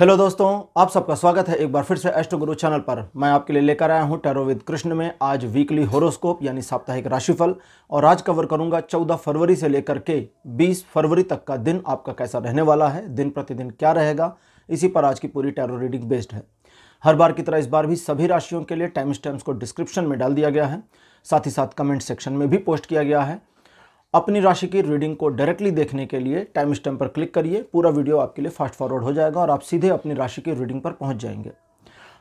hello दोस्तों आप सबका स्वागत है एक बार फिर से एस्ट्रो गुरु चैनल पर मैं आपके लिए लेकर आया हूं टैरो विद कृष्ण में आज वीकली होरोस्कोप यानी साप्ताहिक राशिफल और आज कवर करूंगा 14 फरवरी से लेकर के 20 फरवरी तक का दिन आपका कैसा रहने वाला है दिन प्रतिदिन क्या रहेगा इसी पर आज की पूरी टैरो रीडिंग बेस्ड है हर बार की तरह इस बार भी सभी राशियों के लिए टाइम स्टैम्स को डिस्क्रिप्शन में डाल दिया गया है साथ ही साथ कमेंट सेक्शन में भी पोस्ट किया गया है अपनी राशि की रीडिंग को डायरेक्टली देखने के लिए टाइम स्टैम्प पर क्लिक करिए पूरा वीडियो आपके लिए फास्ट फॉरवर्ड हो जाएगा और आप सीधे अपनी राशि की रीडिंग पर पहुंच जाएंगे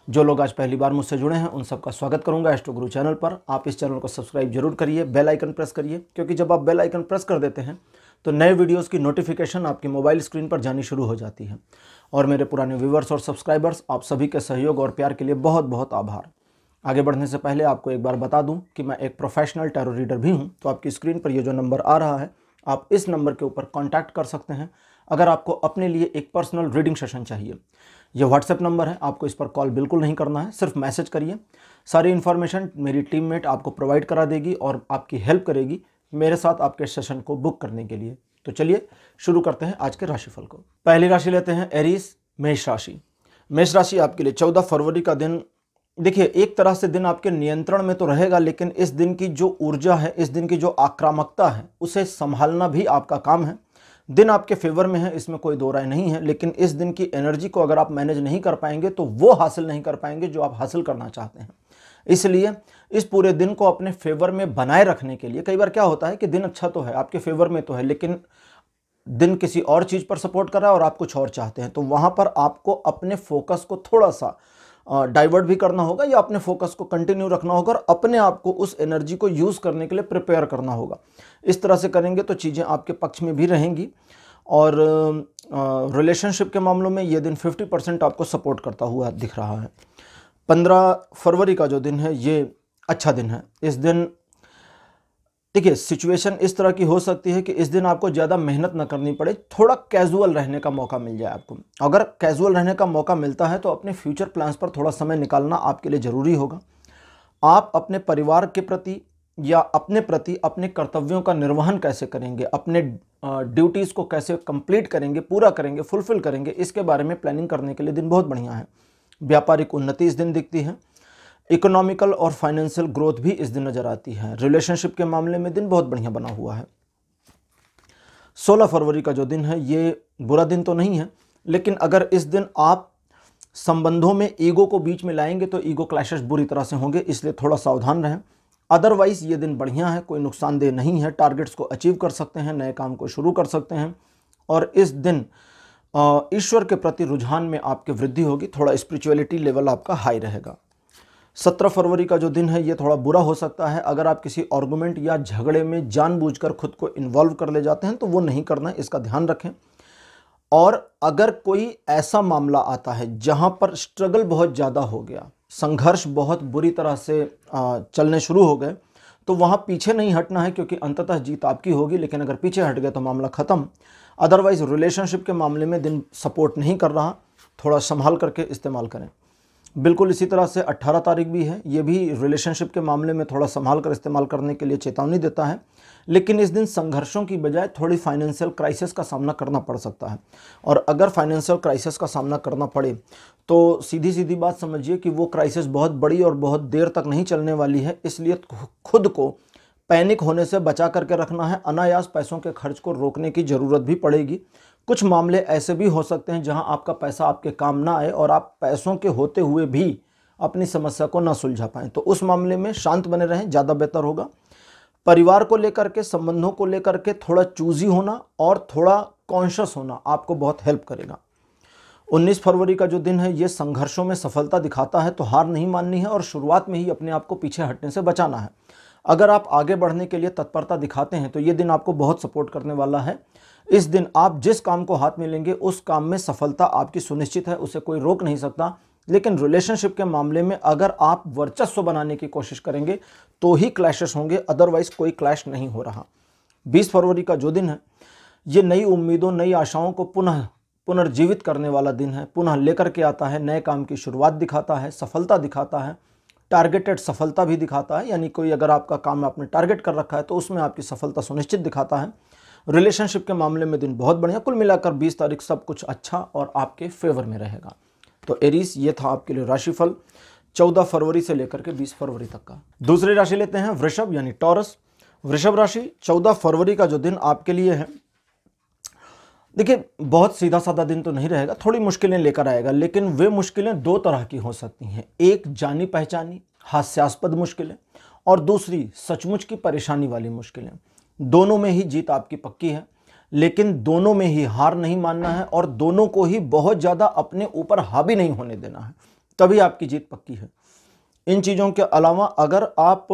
जो लोग आज पहली बार मुझसे जुड़े हैं उन सबका स्वागत करूंगा एस्ट्रो गुरु चैनल पर आप इस चैनल को सब्सक्राइब जरूर करिए बेल आइकन प्रेस करिए क्योंकि जब आप बेल आइकन प्रेस कर देते हैं तो नए वीडियोस की नोटिफिकेशन आपके मोबाइल स्क्रीन पर जानी शुरू हो जाती है और मेरे पुराने व्यूवर्स और सब्सक्राइबर्स आप सभी के सहयोग और प्यार के लिए बहुत बहुत आभार आगे बढ़ने से पहले आपको एक बार बता दूं कि मैं एक प्रोफेशनल टैरो रीडर भी हूं तो आपकी स्क्रीन पर ये जो नंबर आ रहा है आप इस नंबर के ऊपर कॉन्टैक्ट कर सकते हैं अगर आपको अपने लिए एक पर्सनल रीडिंग सेशन चाहिए यह व्हाट्सएप नंबर है आपको इस पर कॉल बिल्कुल नहीं करना है सिर्फ मैसेज करिए सारी इन्फॉर्मेशन मेरी टीम आपको प्रोवाइड करा देगी और आपकी हेल्प करेगी मेरे साथ आपके सेशन को बुक करने के लिए तो चलिए शुरू करते हैं आज के राशिफल को पहली राशि लेते हैं एरीस मेष राशि मेष राशि आपके लिए चौदह फरवरी का दिन देखिए एक तरह से दिन आपके नियंत्रण में तो रहेगा लेकिन इस दिन की जो ऊर्जा है इस दिन की जो आक्रामकता है उसे संभालना भी आपका काम है दिन आपके फेवर में है इसमें कोई दो राय नहीं है लेकिन इस दिन की एनर्जी को अगर आप मैनेज नहीं कर पाएंगे तो वो हासिल नहीं कर पाएंगे जो आप हासिल करना चाहते हैं इसलिए इस पूरे दिन को अपने फेवर में बनाए रखने के लिए कई बार क्या होता है कि दिन अच्छा तो है आपके फेवर में तो है लेकिन दिन किसी और चीज़ पर सपोर्ट कर रहा है और आप कुछ और चाहते हैं तो वहाँ पर आपको अपने फोकस को थोड़ा सा डाइवर्ट भी करना होगा या अपने फोकस को कंटिन्यू रखना होगा और अपने आप को उस एनर्जी को यूज़ करने के लिए प्रिपेयर करना होगा इस तरह से करेंगे तो चीज़ें आपके पक्ष में भी रहेंगी और रिलेशनशिप के मामलों में ये दिन 50 परसेंट आपको सपोर्ट करता हुआ दिख रहा है 15 फरवरी का जो दिन है ये अच्छा दिन है इस दिन देखिए सिचुएशन इस तरह की हो सकती है कि इस दिन आपको ज़्यादा मेहनत न करनी पड़े थोड़ा कैजुअल रहने का मौका मिल जाए आपको अगर कैजुअल रहने का मौका मिलता है तो अपने फ्यूचर प्लान्स पर थोड़ा समय निकालना आपके लिए ज़रूरी होगा आप अपने परिवार के प्रति या अपने प्रति अपने कर्तव्यों का निर्वहन कैसे करेंगे अपने ड्यूटीज़ को कैसे कंप्लीट करेंगे पूरा करेंगे फुलफ़िल करेंगे इसके बारे में प्लानिंग करने के लिए दिन बहुत बढ़िया है व्यापारिक उन्नति इस दिन दिखती है इकोनॉमिकल और फाइनेंशियल ग्रोथ भी इस दिन नज़र आती है रिलेशनशिप के मामले में दिन बहुत बढ़िया बना हुआ है 16 फरवरी का जो दिन है ये बुरा दिन तो नहीं है लेकिन अगर इस दिन आप संबंधों में ईगो को बीच में लाएंगे तो ईगो क्लैशेस बुरी तरह से होंगे इसलिए थोड़ा सावधान रहें अदरवाइज़ ये दिन बढ़िया है कोई नुकसानदेह नहीं है टारगेट्स को अचीव कर सकते हैं नए काम को शुरू कर सकते हैं और इस दिन ईश्वर के प्रति रुझान में आपकी वृद्धि होगी थोड़ा स्पिरिचुअलिटी लेवल आपका हाई रहेगा सत्रह फरवरी का जो दिन है ये थोड़ा बुरा हो सकता है अगर आप किसी आर्गूमेंट या झगड़े में जानबूझकर खुद को इन्वॉल्व कर ले जाते हैं तो वो नहीं करना है इसका ध्यान रखें और अगर कोई ऐसा मामला आता है जहाँ पर स्ट्रगल बहुत ज़्यादा हो गया संघर्ष बहुत बुरी तरह से चलने शुरू हो गए तो वहाँ पीछे नहीं हटना है क्योंकि अंततः जीत आपकी होगी लेकिन अगर पीछे हट गया तो मामला ख़त्म अदरवाइज़ रिलेशनशिप के मामले में दिन सपोर्ट नहीं कर रहा थोड़ा संभाल करके इस्तेमाल करें बिल्कुल इसी तरह से 18 तारीख भी है ये भी रिलेशनशिप के मामले में थोड़ा संभाल कर इस्तेमाल करने के लिए चेतावनी देता है लेकिन इस दिन संघर्षों की बजाय थोड़ी फाइनेंशियल क्राइसिस का सामना करना पड़ सकता है और अगर फाइनेंशियल क्राइसिस का सामना करना पड़े तो सीधी सीधी बात समझिए कि वो क्राइसिस बहुत बड़ी और बहुत देर तक नहीं चलने वाली है इसलिए खुद को पैनिक होने से बचा करके रखना है अनायास पैसों के खर्च को रोकने की ज़रूरत भी पड़ेगी कुछ मामले ऐसे भी हो सकते हैं जहां आपका पैसा आपके काम ना आए और आप पैसों के होते हुए भी अपनी समस्या को ना सुलझा पाएं तो उस मामले में शांत बने रहें ज़्यादा बेहतर होगा परिवार को लेकर के संबंधों को लेकर के थोड़ा चूजी होना और थोड़ा कॉन्शस होना आपको बहुत हेल्प करेगा 19 फरवरी का जो दिन है ये संघर्षों में सफलता दिखाता है तो हार नहीं माननी है और शुरुआत में ही अपने आप को पीछे हटने से बचाना है अगर आप आगे बढ़ने के लिए तत्परता दिखाते हैं तो ये दिन आपको बहुत सपोर्ट करने वाला है इस दिन आप जिस काम को हाथ में लेंगे उस काम में सफलता आपकी सुनिश्चित है उसे कोई रोक नहीं सकता लेकिन रिलेशनशिप के मामले में अगर आप वर्चस्व बनाने की कोशिश करेंगे तो ही क्लैशेस होंगे अदरवाइज कोई क्लैश नहीं हो रहा 20 फरवरी का जो दिन है ये नई उम्मीदों नई आशाओं को पुनः पुनर्जीवित करने वाला दिन है पुनः लेकर के आता है नए काम की शुरुआत दिखाता है सफलता दिखाता है टारगेटेड सफलता भी दिखाता है यानी कोई अगर आपका काम आपने टारगेट कर रखा है तो उसमें आपकी सफलता सुनिश्चित दिखाता है रिलेशनशिप के मामले में दिन बहुत बढ़िया कुल मिलाकर बीस तारीख सब कुछ अच्छा और आपके फेवर में रहेगा तो एरीस ये था आपके लिए राशिफल चौदह फरवरी से लेकर के बीस फरवरी तक का दूसरी राशि लेते हैं वृषभ यानी टॉरस वृषभ राशि चौदह फरवरी का जो दिन आपके लिए है देखिए बहुत सीधा साधा दिन तो नहीं रहेगा थोड़ी मुश्किलें लेकर आएगा लेकिन वे मुश्किलें दो तरह की हो सकती हैं एक जानी पहचानी हास्यास्पद मुश्किलें और दूसरी सचमुच की परेशानी वाली मुश्किलें दोनों में ही जीत आपकी पक्की है लेकिन दोनों में ही हार नहीं मानना है और दोनों को ही बहुत ज़्यादा अपने ऊपर हावी नहीं होने देना है तभी आपकी जीत पक्की है इन चीज़ों के अलावा अगर आप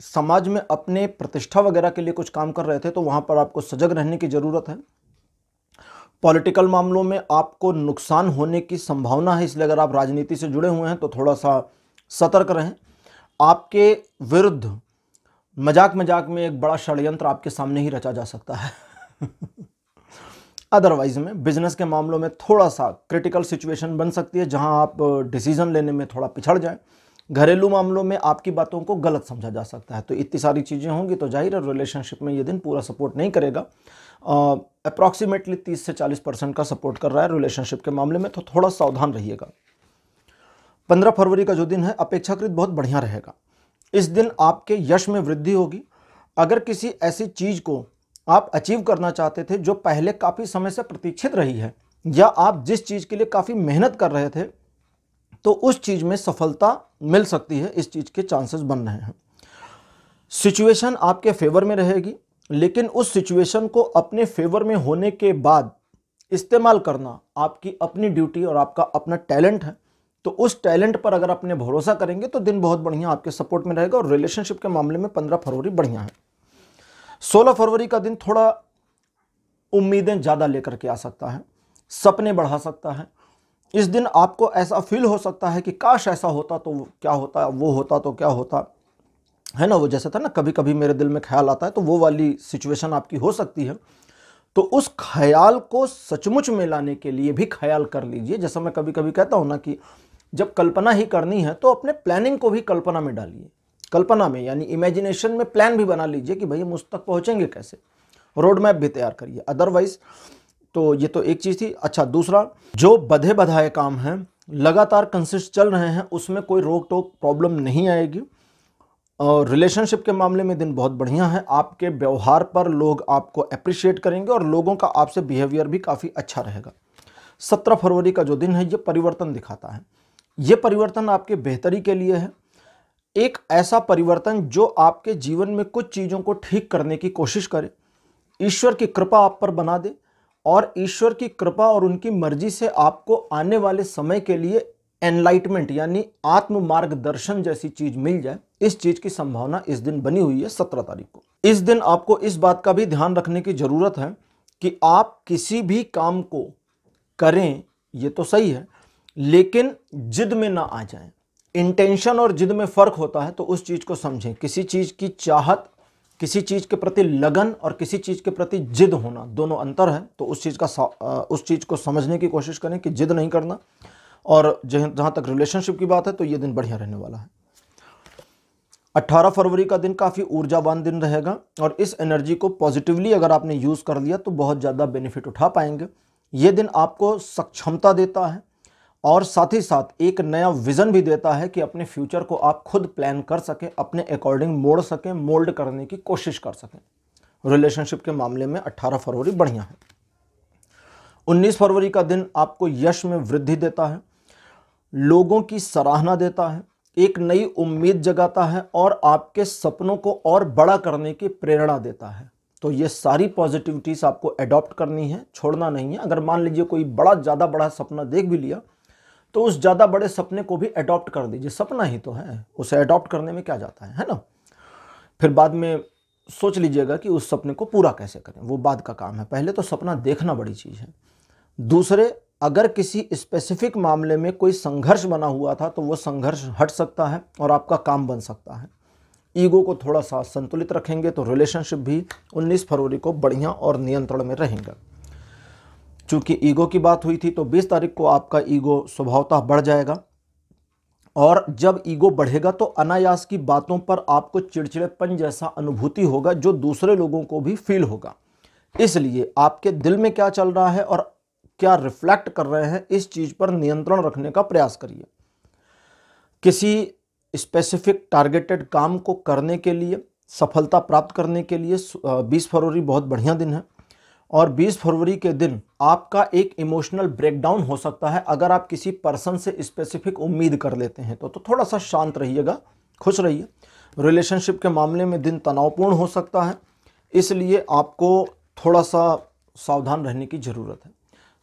समाज में अपने प्रतिष्ठा वगैरह के लिए कुछ काम कर रहे थे तो वहाँ पर आपको सजग रहने की ज़रूरत है पॉलिटिकल मामलों में आपको नुकसान होने की संभावना है इसलिए अगर आप राजनीति से जुड़े हुए हैं तो थोड़ा सा सतर्क रहें आपके विरुद्ध मजाक मजाक में एक बड़ा षडयंत्र आपके सामने ही रचा जा सकता है अदरवाइज में बिजनेस के मामलों में थोड़ा सा क्रिटिकल सिचुएशन बन सकती है जहां आप डिसीजन लेने में थोड़ा पिछड़ जाएं घरेलू मामलों में आपकी बातों को गलत समझा जा सकता है तो इतनी सारी चीज़ें होंगी तो जाहिर है रिलेशनशिप में ये दिन पूरा सपोर्ट नहीं करेगा अप्रॉक्सीमेटली तीस से चालीस परसेंट का सपोर्ट कर रहा है रिलेशनशिप के मामले में तो थोड़ा सावधान रहिएगा पंद्रह फरवरी का जो दिन है अपेक्षाकृत बहुत बढ़िया रहेगा इस दिन आपके यश में वृद्धि होगी अगर किसी ऐसी चीज़ को आप अचीव करना चाहते थे जो पहले काफ़ी समय से प्रतीक्षित रही है या आप जिस चीज़ के लिए काफ़ी मेहनत कर रहे थे तो उस चीज़ में सफलता मिल सकती है इस चीज़ के चांसेस बन रहे हैं सिचुएशन आपके फेवर में रहेगी लेकिन उस सिचुएशन को अपने फेवर में होने के बाद इस्तेमाल करना आपकी अपनी ड्यूटी और आपका अपना टैलेंट है तो उस टैलेंट पर अगर अपने भरोसा करेंगे तो दिन बहुत बढ़िया आपके सपोर्ट में रहेगा और रिलेशनशिप के मामले में पंद्रह फरवरी बढ़िया है सोलह फरवरी का दिन थोड़ा उम्मीदें ज़्यादा लेकर के आ सकता है सपने बढ़ा सकता है इस दिन आपको ऐसा फील हो सकता है कि काश ऐसा होता तो क्या होता वो होता तो क्या होता है ना वो जैसा था ना कभी कभी मेरे दिल में ख्याल आता है तो वो वाली सिचुएशन आपकी हो सकती है तो उस ख्याल को सचमुच में लाने के लिए भी ख्याल कर लीजिए जैसा मैं कभी कभी कहता हूँ ना कि जब कल्पना ही करनी है तो अपने प्लानिंग को भी कल्पना में डालिए कल्पना में यानी इमेजिनेशन में प्लान भी बना लीजिए कि भाई मुझ तक पहुँचेंगे कैसे रोड मैप भी तैयार करिए अदरवाइज तो ये तो एक चीज़ थी अच्छा दूसरा जो बधे बधाए काम हैं लगातार कंसिस्ट चल रहे हैं उसमें कोई रोक टोक प्रॉब्लम नहीं आएगी और रिलेशनशिप के मामले में दिन बहुत बढ़िया है आपके व्यवहार पर लोग आपको अप्रिशिएट करेंगे और लोगों का आपसे बिहेवियर भी काफ़ी अच्छा रहेगा सत्रह फरवरी का जो दिन है ये परिवर्तन दिखाता है ये परिवर्तन आपके बेहतरी के लिए है एक ऐसा परिवर्तन जो आपके जीवन में कुछ चीज़ों को ठीक करने की कोशिश करे ईश्वर की कृपा आप पर बना दे और ईश्वर की कृपा और उनकी मर्जी से आपको आने वाले समय के लिए एनलाइटमेंट यानी आत्म मार्गदर्शन जैसी चीज मिल जाए इस चीज की संभावना इस दिन बनी हुई है सत्रह तारीख को इस दिन आपको इस बात का भी ध्यान रखने की जरूरत है कि आप किसी भी काम को करें ये तो सही है लेकिन जिद में ना आ जाए इंटेंशन और जिद में फ़र्क होता है तो उस चीज़ को समझें किसी चीज़ की चाहत किसी चीज़ के प्रति लगन और किसी चीज़ के प्रति जिद होना दोनों अंतर है तो उस चीज़ का उस चीज़ को समझने की कोशिश करें कि जिद नहीं करना और जहाँ तक रिलेशनशिप की बात है तो ये दिन बढ़िया रहने वाला है 18 फरवरी का दिन काफ़ी ऊर्जावान दिन रहेगा और इस एनर्जी को पॉजिटिवली अगर आपने यूज़ कर लिया तो बहुत ज़्यादा बेनिफिट उठा पाएंगे ये दिन आपको सक्षमता देता है और साथ ही साथ एक नया विज़न भी देता है कि अपने फ्यूचर को आप खुद प्लान कर सकें अपने अकॉर्डिंग मोड़ सकें मोल्ड करने की कोशिश कर सकें रिलेशनशिप के मामले में 18 फरवरी बढ़िया है 19 फरवरी का दिन आपको यश में वृद्धि देता है लोगों की सराहना देता है एक नई उम्मीद जगाता है और आपके सपनों को और बड़ा करने की प्रेरणा देता है तो ये सारी पॉजिटिविटीज़ आपको एडॉप्ट करनी है छोड़ना नहीं है अगर मान लीजिए कोई बड़ा ज़्यादा बड़ा सपना देख भी लिया तो उस ज़्यादा बड़े सपने को भी अडॉप्ट कर दीजिए सपना ही तो है उसे अडॉप्ट करने में क्या जाता है है ना फिर बाद में सोच लीजिएगा कि उस सपने को पूरा कैसे करें वो बाद का काम है पहले तो सपना देखना बड़ी चीज़ है दूसरे अगर किसी स्पेसिफिक मामले में कोई संघर्ष बना हुआ था तो वो संघर्ष हट सकता है और आपका काम बन सकता है ईगो को थोड़ा सा संतुलित रखेंगे तो रिलेशनशिप भी 19 फरवरी को बढ़िया और नियंत्रण में रहेगा चूँकि ईगो की बात हुई थी तो बीस तारीख को आपका ईगो स्वभावतः बढ़ जाएगा और जब ईगो बढ़ेगा तो अनायास की बातों पर आपको चिड़चिड़ेपन जैसा अनुभूति होगा जो दूसरे लोगों को भी फील होगा इसलिए आपके दिल में क्या चल रहा है और क्या रिफ्लेक्ट कर रहे हैं इस चीज़ पर नियंत्रण रखने का प्रयास करिए किसी स्पेसिफिक टारगेटेड काम को करने के लिए सफलता प्राप्त करने के लिए 20 फरवरी बहुत बढ़िया दिन है और 20 फरवरी के दिन आपका एक इमोशनल ब्रेकडाउन हो सकता है अगर आप किसी पर्सन से स्पेसिफिक उम्मीद कर लेते हैं तो तो थोड़ा सा शांत रहिएगा खुश रहिए रिलेशनशिप के मामले में दिन तनावपूर्ण हो सकता है इसलिए आपको थोड़ा सा सावधान रहने की ज़रूरत है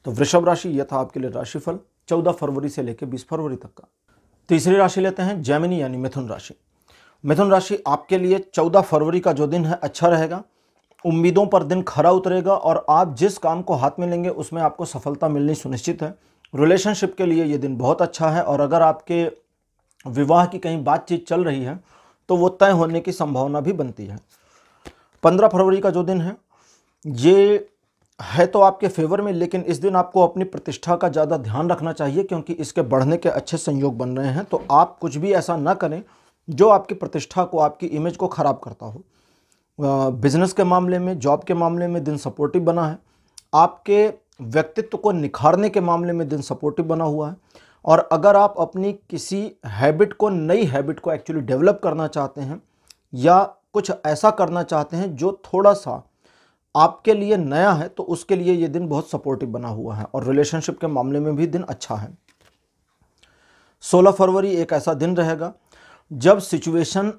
तो वृषभ राशि यह था आपके लिए राशिफल चौदह फरवरी से लेकर बीस फरवरी तक का तीसरी राशि लेते हैं जैमिनी यानी मिथुन राशि मिथुन राशि आपके लिए चौदह फरवरी का जो दिन है अच्छा रहेगा उम्मीदों पर दिन खरा उतरेगा और आप जिस काम को हाथ में लेंगे उसमें आपको सफलता मिलनी सुनिश्चित है रिलेशनशिप के लिए ये दिन बहुत अच्छा है और अगर आपके विवाह की कहीं बातचीत चल रही है तो वो तय होने की संभावना भी बनती है पंद्रह फरवरी का जो दिन है ये है तो आपके फेवर में लेकिन इस दिन आपको अपनी प्रतिष्ठा का ज़्यादा ध्यान रखना चाहिए क्योंकि इसके बढ़ने के अच्छे संयोग बन रहे हैं तो आप कुछ भी ऐसा ना करें जो आपकी प्रतिष्ठा को आपकी इमेज को ख़राब करता हो बिज़नेस के मामले में जॉब के मामले में दिन सपोर्टिव बना है आपके व्यक्तित्व को निखारने के मामले में दिन सपोर्टिव बना हुआ है और अगर आप अपनी किसी हैबिट को नई हैबिट को एक्चुअली डेवलप करना चाहते हैं या कुछ ऐसा करना चाहते हैं जो थोड़ा सा आपके लिए नया है तो उसके लिए ये दिन बहुत सपोर्टिव बना हुआ है और रिलेशनशिप के मामले में भी दिन अच्छा है 16 फरवरी एक ऐसा दिन रहेगा जब सिचुएशन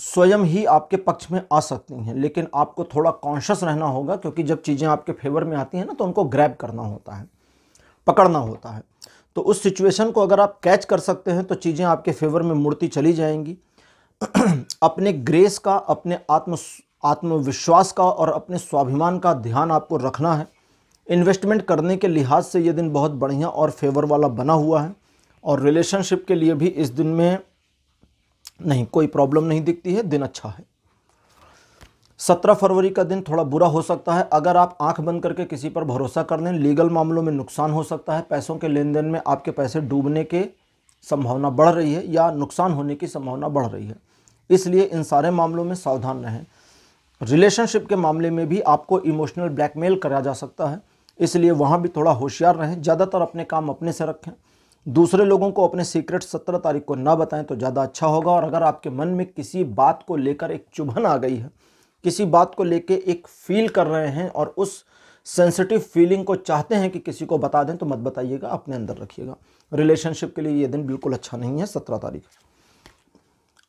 स्वयं ही आपके पक्ष में आ सकती हैं लेकिन आपको थोड़ा कॉन्शियस रहना होगा क्योंकि जब चीज़ें आपके फेवर में आती हैं ना तो उनको ग्रैब करना होता है पकड़ना होता है तो उस सिचुएशन को अगर आप कैच कर सकते हैं तो चीज़ें आपके फेवर में मुड़ती चली जाएंगी अपने ग्रेस का अपने आत्म आत्मविश्वास का और अपने स्वाभिमान का ध्यान आपको रखना है इन्वेस्टमेंट करने के लिहाज से ये दिन बहुत बढ़िया और फेवर वाला बना हुआ है और रिलेशनशिप के लिए भी इस दिन में नहीं कोई प्रॉब्लम नहीं दिखती है दिन अच्छा है सत्रह फरवरी का दिन थोड़ा बुरा हो सकता है अगर आप आंख बंद करके किसी पर भरोसा कर लें लीगल मामलों में नुकसान हो सकता है पैसों के लेन देन में आपके पैसे डूबने के संभावना बढ़ रही है या नुकसान होने की संभावना बढ़ रही है इसलिए इन सारे मामलों में सावधान रहें रिलेशनशिप के मामले में भी आपको इमोशनल ब्लैकमेल करा जा सकता है इसलिए वहाँ भी थोड़ा होशियार रहें ज़्यादातर अपने काम अपने से रखें दूसरे लोगों को अपने सीक्रेट सत्रह तारीख को ना बताएं तो ज़्यादा अच्छा होगा और अगर आपके मन में किसी बात को लेकर एक चुभन आ गई है किसी बात को लेकर एक फील कर रहे हैं और उस सेंसिटिव फीलिंग को चाहते हैं कि किसी को बता दें तो मत बताइएगा अपने अंदर रखिएगा रिलेशनशिप के लिए ये दिन बिल्कुल अच्छा नहीं है सत्रह तारीख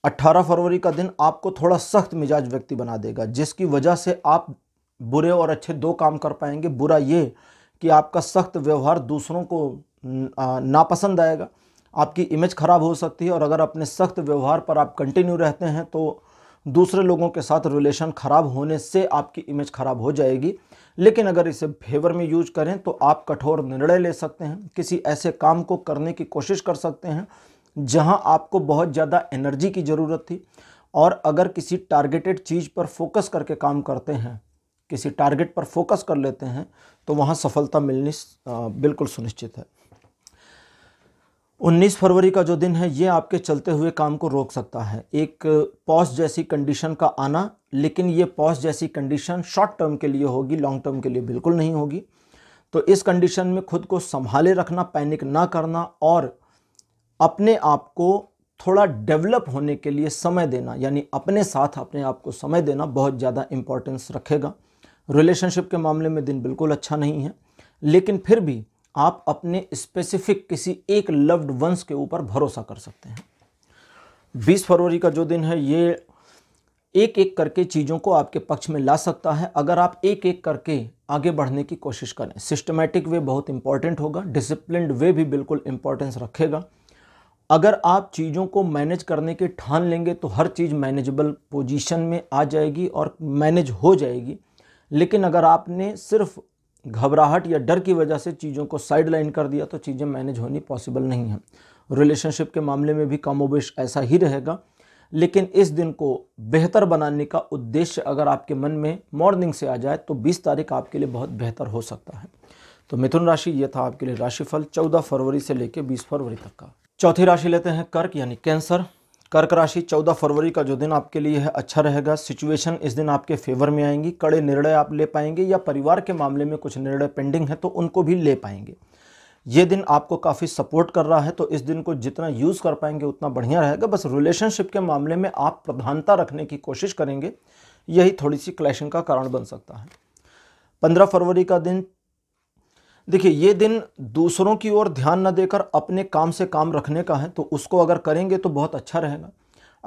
अट्ठारह फरवरी का दिन आपको थोड़ा सख्त मिजाज व्यक्ति बना देगा जिसकी वजह से आप बुरे और अच्छे दो काम कर पाएंगे बुरा ये कि आपका सख्त व्यवहार दूसरों को नापसंद आएगा आपकी इमेज ख़राब हो सकती है और अगर अपने सख्त व्यवहार पर आप कंटिन्यू रहते हैं तो दूसरे लोगों के साथ रिलेशन ख़राब होने से आपकी इमेज ख़राब हो जाएगी लेकिन अगर इसे फेवर में यूज करें तो आप कठोर निर्णय ले सकते हैं किसी ऐसे काम को करने की कोशिश कर सकते हैं जहां आपको बहुत ज़्यादा एनर्जी की ज़रूरत थी और अगर किसी टारगेटेड चीज़ पर फोकस करके काम करते हैं किसी टारगेट पर फोकस कर लेते हैं तो वहाँ सफलता मिलनी बिल्कुल सुनिश्चित है 19 फरवरी का जो दिन है ये आपके चलते हुए काम को रोक सकता है एक पॉज जैसी कंडीशन का आना लेकिन ये पॉज जैसी कंडीशन शॉर्ट टर्म के लिए होगी लॉन्ग टर्म के लिए बिल्कुल नहीं होगी तो इस कंडीशन में खुद को संभाले रखना पैनिक ना करना और अपने आप को थोड़ा डेवलप होने के लिए समय देना यानी अपने साथ अपने आप को समय देना बहुत ज़्यादा इम्पोर्टेंस रखेगा रिलेशनशिप के मामले में दिन बिल्कुल अच्छा नहीं है लेकिन फिर भी आप अपने स्पेसिफिक किसी एक लव्ड वंश के ऊपर भरोसा कर सकते हैं 20 फरवरी का जो दिन है ये एक एक करके चीज़ों को आपके पक्ष में ला सकता है अगर आप एक एक करके आगे बढ़ने की कोशिश करें सिस्टमेटिक वे बहुत इंपॉर्टेंट होगा डिसिप्लिन वे भी बिल्कुल इंपॉर्टेंस रखेगा अगर आप चीज़ों को मैनेज करने के ठान लेंगे तो हर चीज़ मैनेजेबल पोजीशन में आ जाएगी और मैनेज हो जाएगी लेकिन अगर आपने सिर्फ घबराहट या डर की वजह से चीज़ों को साइड लाइन कर दिया तो चीज़ें मैनेज होनी पॉसिबल नहीं है रिलेशनशिप के मामले में भी कमोबेश ऐसा ही रहेगा लेकिन इस दिन को बेहतर बनाने का उद्देश्य अगर आपके मन में मॉर्निंग से आ जाए तो 20 तारीख आपके लिए बहुत बेहतर हो सकता है तो मिथुन राशि यह था आपके लिए राशिफल 14 फरवरी से लेकर 20 फरवरी तक का चौथी राशि लेते हैं कर्क यानी कैंसर कर्क राशि 14 फरवरी का जो दिन आपके लिए है अच्छा रहेगा सिचुएशन इस दिन आपके फेवर में आएंगी कड़े निर्णय आप ले पाएंगे या परिवार के मामले में कुछ निर्णय पेंडिंग है तो उनको भी ले पाएंगे ये दिन आपको काफ़ी सपोर्ट कर रहा है तो इस दिन को जितना यूज़ कर पाएंगे उतना बढ़िया रहेगा बस रिलेशनशिप के मामले में आप प्रधानता रखने की कोशिश करेंगे यही थोड़ी सी क्लैशिंग का कारण बन सकता है पंद्रह फरवरी का दिन देखिए ये दिन दूसरों की ओर ध्यान न देकर अपने काम से काम रखने का है तो उसको अगर करेंगे तो बहुत अच्छा रहेगा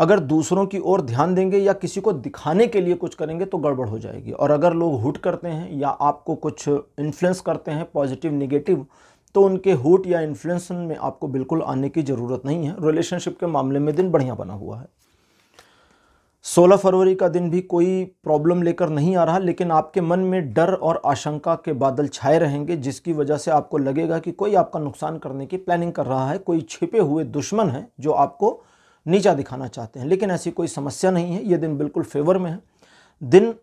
अगर दूसरों की ओर ध्यान देंगे या किसी को दिखाने के लिए कुछ करेंगे तो गड़बड़ हो जाएगी और अगर लोग हुट करते हैं या आपको कुछ इन्फ्लुएंस करते हैं पॉजिटिव निगेटिव तो उनके हुट या इन्फ्लुएंस में आपको बिल्कुल आने की ज़रूरत नहीं है रिलेशनशिप के मामले में दिन बढ़िया बना हुआ है 16 फरवरी का दिन भी कोई प्रॉब्लम लेकर नहीं आ रहा लेकिन आपके मन में डर और आशंका के बादल छाए रहेंगे जिसकी वजह से आपको लगेगा कि कोई आपका नुकसान करने की प्लानिंग कर रहा है कोई छिपे हुए दुश्मन है जो आपको नीचा दिखाना चाहते हैं लेकिन ऐसी कोई समस्या नहीं है ये दिन बिल्कुल फेवर में है दिन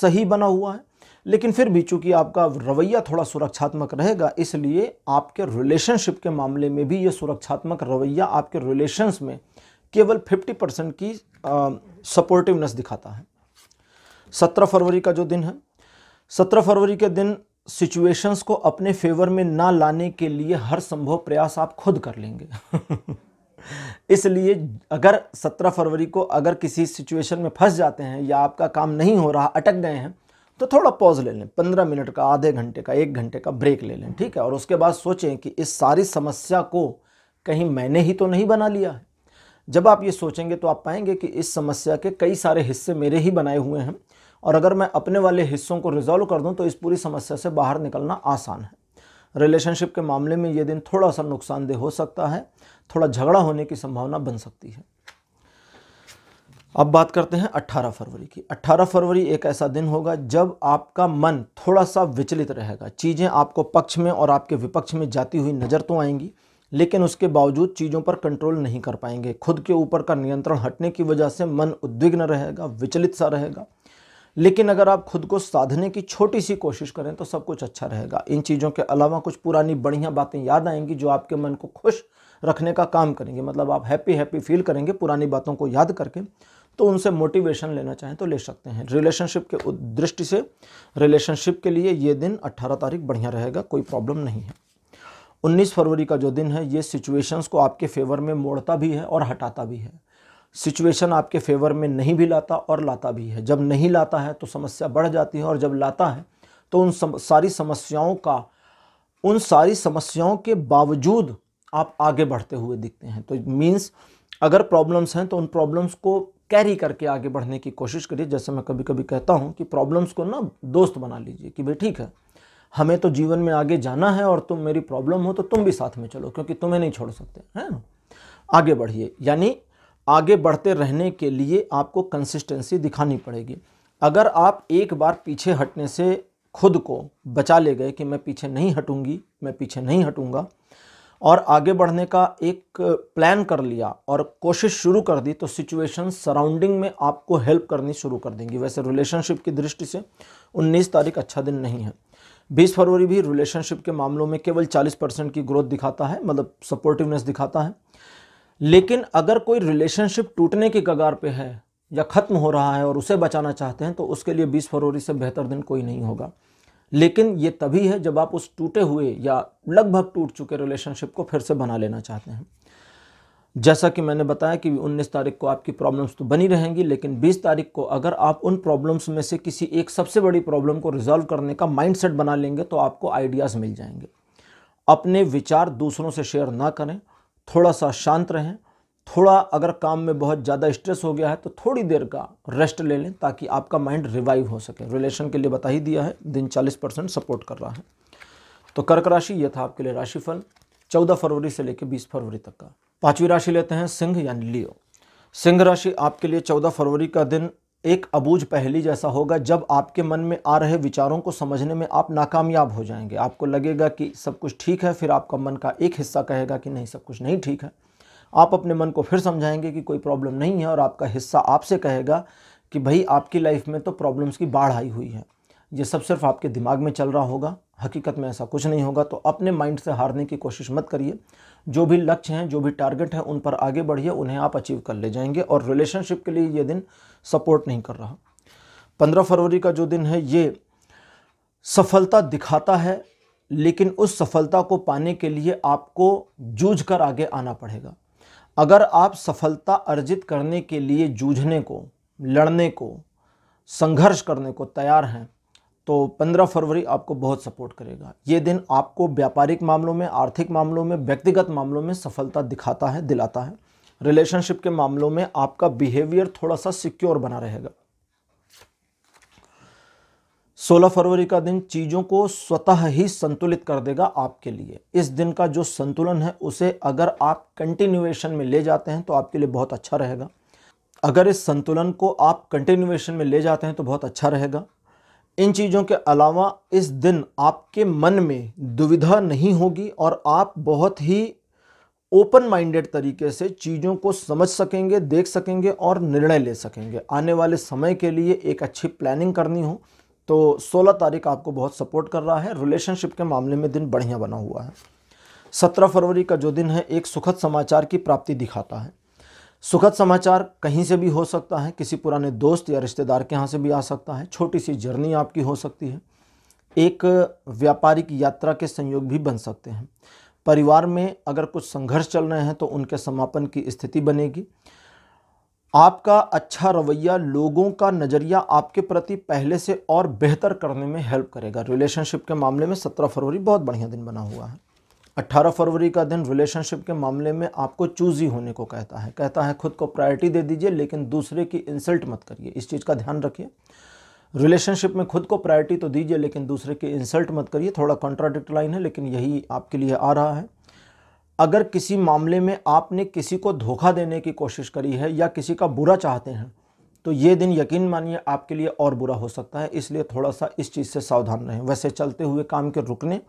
सही बना हुआ है लेकिन फिर भी चूंकि आपका रवैया थोड़ा सुरक्षात्मक रहेगा इसलिए आपके रिलेशनशिप के मामले में भी ये सुरक्षात्मक रवैया आपके रिलेशन्स में केवल 50 परसेंट की सपोर्टिवनेस दिखाता है 17 फरवरी का जो दिन है 17 फरवरी के दिन सिचुएशंस को अपने फेवर में ना लाने के लिए हर संभव प्रयास आप खुद कर लेंगे इसलिए अगर 17 फरवरी को अगर किसी सिचुएशन में फंस जाते हैं या आपका काम नहीं हो रहा अटक गए हैं तो थोड़ा पॉज ले लें पंद्रह मिनट का आधे घंटे का एक घंटे का ब्रेक ले लें ठीक है और उसके बाद सोचें कि इस सारी समस्या को कहीं मैंने ही तो नहीं बना लिया है जब आप ये सोचेंगे तो आप पाएंगे कि इस समस्या के कई सारे हिस्से मेरे ही बनाए हुए हैं और अगर मैं अपने वाले हिस्सों को रिजॉल्व कर दूं तो इस पूरी समस्या से बाहर निकलना आसान है रिलेशनशिप के मामले में ये दिन थोड़ा सा नुकसानदेह हो सकता है थोड़ा झगड़ा होने की संभावना बन सकती है अब बात करते हैं 18 फरवरी की 18 फरवरी एक ऐसा दिन होगा जब आपका मन थोड़ा सा विचलित रहेगा चीज़ें आपको पक्ष में और आपके विपक्ष में जाती हुई नज़र तो आएंगी लेकिन उसके बावजूद चीज़ों पर कंट्रोल नहीं कर पाएंगे खुद के ऊपर का नियंत्रण हटने की वजह से मन उद्विग्न रहेगा विचलित सा रहेगा लेकिन अगर आप खुद को साधने की छोटी सी कोशिश करें तो सब कुछ अच्छा रहेगा इन चीज़ों के अलावा कुछ पुरानी बढ़िया बातें याद आएंगी जो आपके मन को खुश रखने का काम करेंगे मतलब आप हैप्पी हैप्पी फील करेंगे पुरानी बातों को याद करके तो उनसे मोटिवेशन लेना चाहें तो ले सकते हैं रिलेशनशिप के दृष्टि से रिलेशनशिप के लिए ये दिन 18 तारीख बढ़िया रहेगा कोई प्रॉब्लम नहीं है 19 फरवरी का जो दिन है ये सिचुएशंस को आपके फेवर में मोड़ता भी है और हटाता भी है सिचुएशन आपके फेवर में नहीं भी लाता और लाता भी है जब नहीं लाता है तो समस्या बढ़ जाती है और जब लाता है तो उन सम, सारी समस्याओं का उन सारी समस्याओं के बावजूद आप आगे बढ़ते हुए दिखते हैं तो मीन्स अगर प्रॉब्लम्स हैं तो उन प्रॉब्लम्स को कैरी करके आगे बढ़ने की कोशिश करिए जैसे मैं कभी कभी कहता हूँ कि प्रॉब्लम्स को ना दोस्त बना लीजिए कि भाई ठीक है हमें तो जीवन में आगे जाना है और तुम मेरी प्रॉब्लम हो तो तुम भी साथ में चलो क्योंकि तुम्हें नहीं छोड़ सकते है ना आगे बढ़िए यानी आगे बढ़ते रहने के लिए आपको कंसिस्टेंसी दिखानी पड़ेगी अगर आप एक बार पीछे हटने से खुद को बचा ले गए कि मैं पीछे नहीं हटूंगी मैं पीछे नहीं हटूंगा और आगे बढ़ने का एक प्लान कर लिया और कोशिश शुरू कर दी तो सिचुएशन सराउंडिंग में आपको हेल्प करनी शुरू कर देंगी वैसे रिलेशनशिप की दृष्टि से 19 तारीख अच्छा दिन नहीं है 20 फरवरी भी रिलेशनशिप के मामलों में केवल 40 परसेंट की ग्रोथ दिखाता है मतलब सपोर्टिवनेस दिखाता है लेकिन अगर कोई रिलेशनशिप टूटने के कगार पे है या ख़त्म हो रहा है और उसे बचाना चाहते हैं तो उसके लिए 20 फरवरी से बेहतर दिन कोई नहीं होगा लेकिन ये तभी है जब आप उस टूटे हुए या लगभग टूट चुके रिलेशनशिप को फिर से बना लेना चाहते हैं जैसा कि मैंने बताया कि 19 तारीख को आपकी प्रॉब्लम्स तो बनी रहेंगी लेकिन 20 तारीख को अगर आप उन प्रॉब्लम्स में से किसी एक सबसे बड़ी प्रॉब्लम को रिजॉल्व करने का माइंडसेट बना लेंगे तो आपको आइडियाज़ मिल जाएंगे अपने विचार दूसरों से शेयर ना करें थोड़ा सा शांत रहें थोड़ा अगर काम में बहुत ज़्यादा स्ट्रेस हो गया है तो थोड़ी देर का रेस्ट ले लें ताकि आपका माइंड रिवाइव हो सके रिलेशन के लिए बता ही दिया है दिन चालीस परसेंट सपोर्ट कर रहा है तो कर्क राशि यह था आपके लिए राशिफल चौदह फरवरी से लेकर बीस फरवरी तक का पांचवी राशि लेते हैं सिंह यानी लियो सिंह राशि आपके लिए चौदह फरवरी का दिन एक अबूझ पहली जैसा होगा जब आपके मन में आ रहे विचारों को समझने में आप नाकामयाब हो जाएंगे आपको लगेगा कि सब कुछ ठीक है फिर आपका मन का एक हिस्सा कहेगा कि नहीं सब कुछ नहीं ठीक है आप अपने मन को फिर समझाएंगे कि कोई प्रॉब्लम नहीं है और आपका हिस्सा आपसे कहेगा कि भाई आपकी लाइफ में तो प्रॉब्लम्स की बाढ़ आई हुई है ये सब सिर्फ आपके दिमाग में चल रहा होगा हकीकत में ऐसा कुछ नहीं होगा तो अपने माइंड से हारने की कोशिश मत करिए जो भी लक्ष्य हैं जो भी टारगेट हैं उन पर आगे बढ़िए उन्हें आप अचीव कर ले जाएंगे और रिलेशनशिप के लिए ये दिन सपोर्ट नहीं कर रहा पंद्रह फरवरी का जो दिन है ये सफलता दिखाता है लेकिन उस सफलता को पाने के लिए आपको जूझ कर आगे आना पड़ेगा अगर आप सफलता अर्जित करने के लिए जूझने को लड़ने को संघर्ष करने को तैयार हैं तो 15 फरवरी आपको बहुत सपोर्ट करेगा ये दिन आपको व्यापारिक मामलों में आर्थिक मामलों में व्यक्तिगत मामलों में सफलता दिखाता है दिलाता है रिलेशनशिप के मामलों में आपका बिहेवियर थोड़ा सा सिक्योर बना रहेगा 16 फरवरी का दिन चीज़ों को स्वतः ही संतुलित कर देगा आपके लिए इस दिन का जो संतुलन है उसे अगर आप कंटिन्यूएशन में ले जाते हैं तो आपके लिए बहुत अच्छा रहेगा अगर इस संतुलन को आप कंटिन्यूएशन में ले जाते हैं तो बहुत अच्छा रहेगा इन चीज़ों के अलावा इस दिन आपके मन में दुविधा नहीं होगी और आप बहुत ही ओपन माइंडेड तरीके से चीज़ों को समझ सकेंगे देख सकेंगे और निर्णय ले सकेंगे आने वाले समय के लिए एक अच्छी प्लानिंग करनी हो तो 16 तारीख आपको बहुत सपोर्ट कर रहा है रिलेशनशिप के मामले में दिन बढ़िया बना हुआ है 17 फरवरी का जो दिन है एक सुखद समाचार की प्राप्ति दिखाता है सुखद समाचार कहीं से भी हो सकता है किसी पुराने दोस्त या रिश्तेदार के यहाँ से भी आ सकता है छोटी सी जर्नी आपकी हो सकती है एक व्यापारिक यात्रा के संयोग भी बन सकते हैं परिवार में अगर कुछ संघर्ष चल रहे हैं तो उनके समापन की स्थिति बनेगी आपका अच्छा रवैया लोगों का नज़रिया आपके प्रति पहले से और बेहतर करने में हेल्प करेगा रिलेशनशिप के मामले में सत्रह फरवरी बहुत बढ़िया दिन बना हुआ है 18 फरवरी का दिन रिलेशनशिप के मामले में आपको चूजी होने को कहता है कहता है खुद को प्रायोरिटी दे दीजिए लेकिन दूसरे की इंसल्ट मत करिए इस चीज़ का ध्यान रखिए रिलेशनशिप में खुद को प्रायोरिटी तो दीजिए लेकिन दूसरे की इंसल्ट मत करिए थोड़ा कॉन्ट्राडिक्ट लाइन है लेकिन यही आपके लिए आ रहा है अगर किसी मामले में आपने किसी को धोखा देने की कोशिश करी है या किसी का बुरा चाहते हैं तो ये दिन यकीन मानिए आपके लिए और बुरा हो सकता है इसलिए थोड़ा सा इस चीज़ से सावधान रहें वैसे चलते हुए काम के रुकने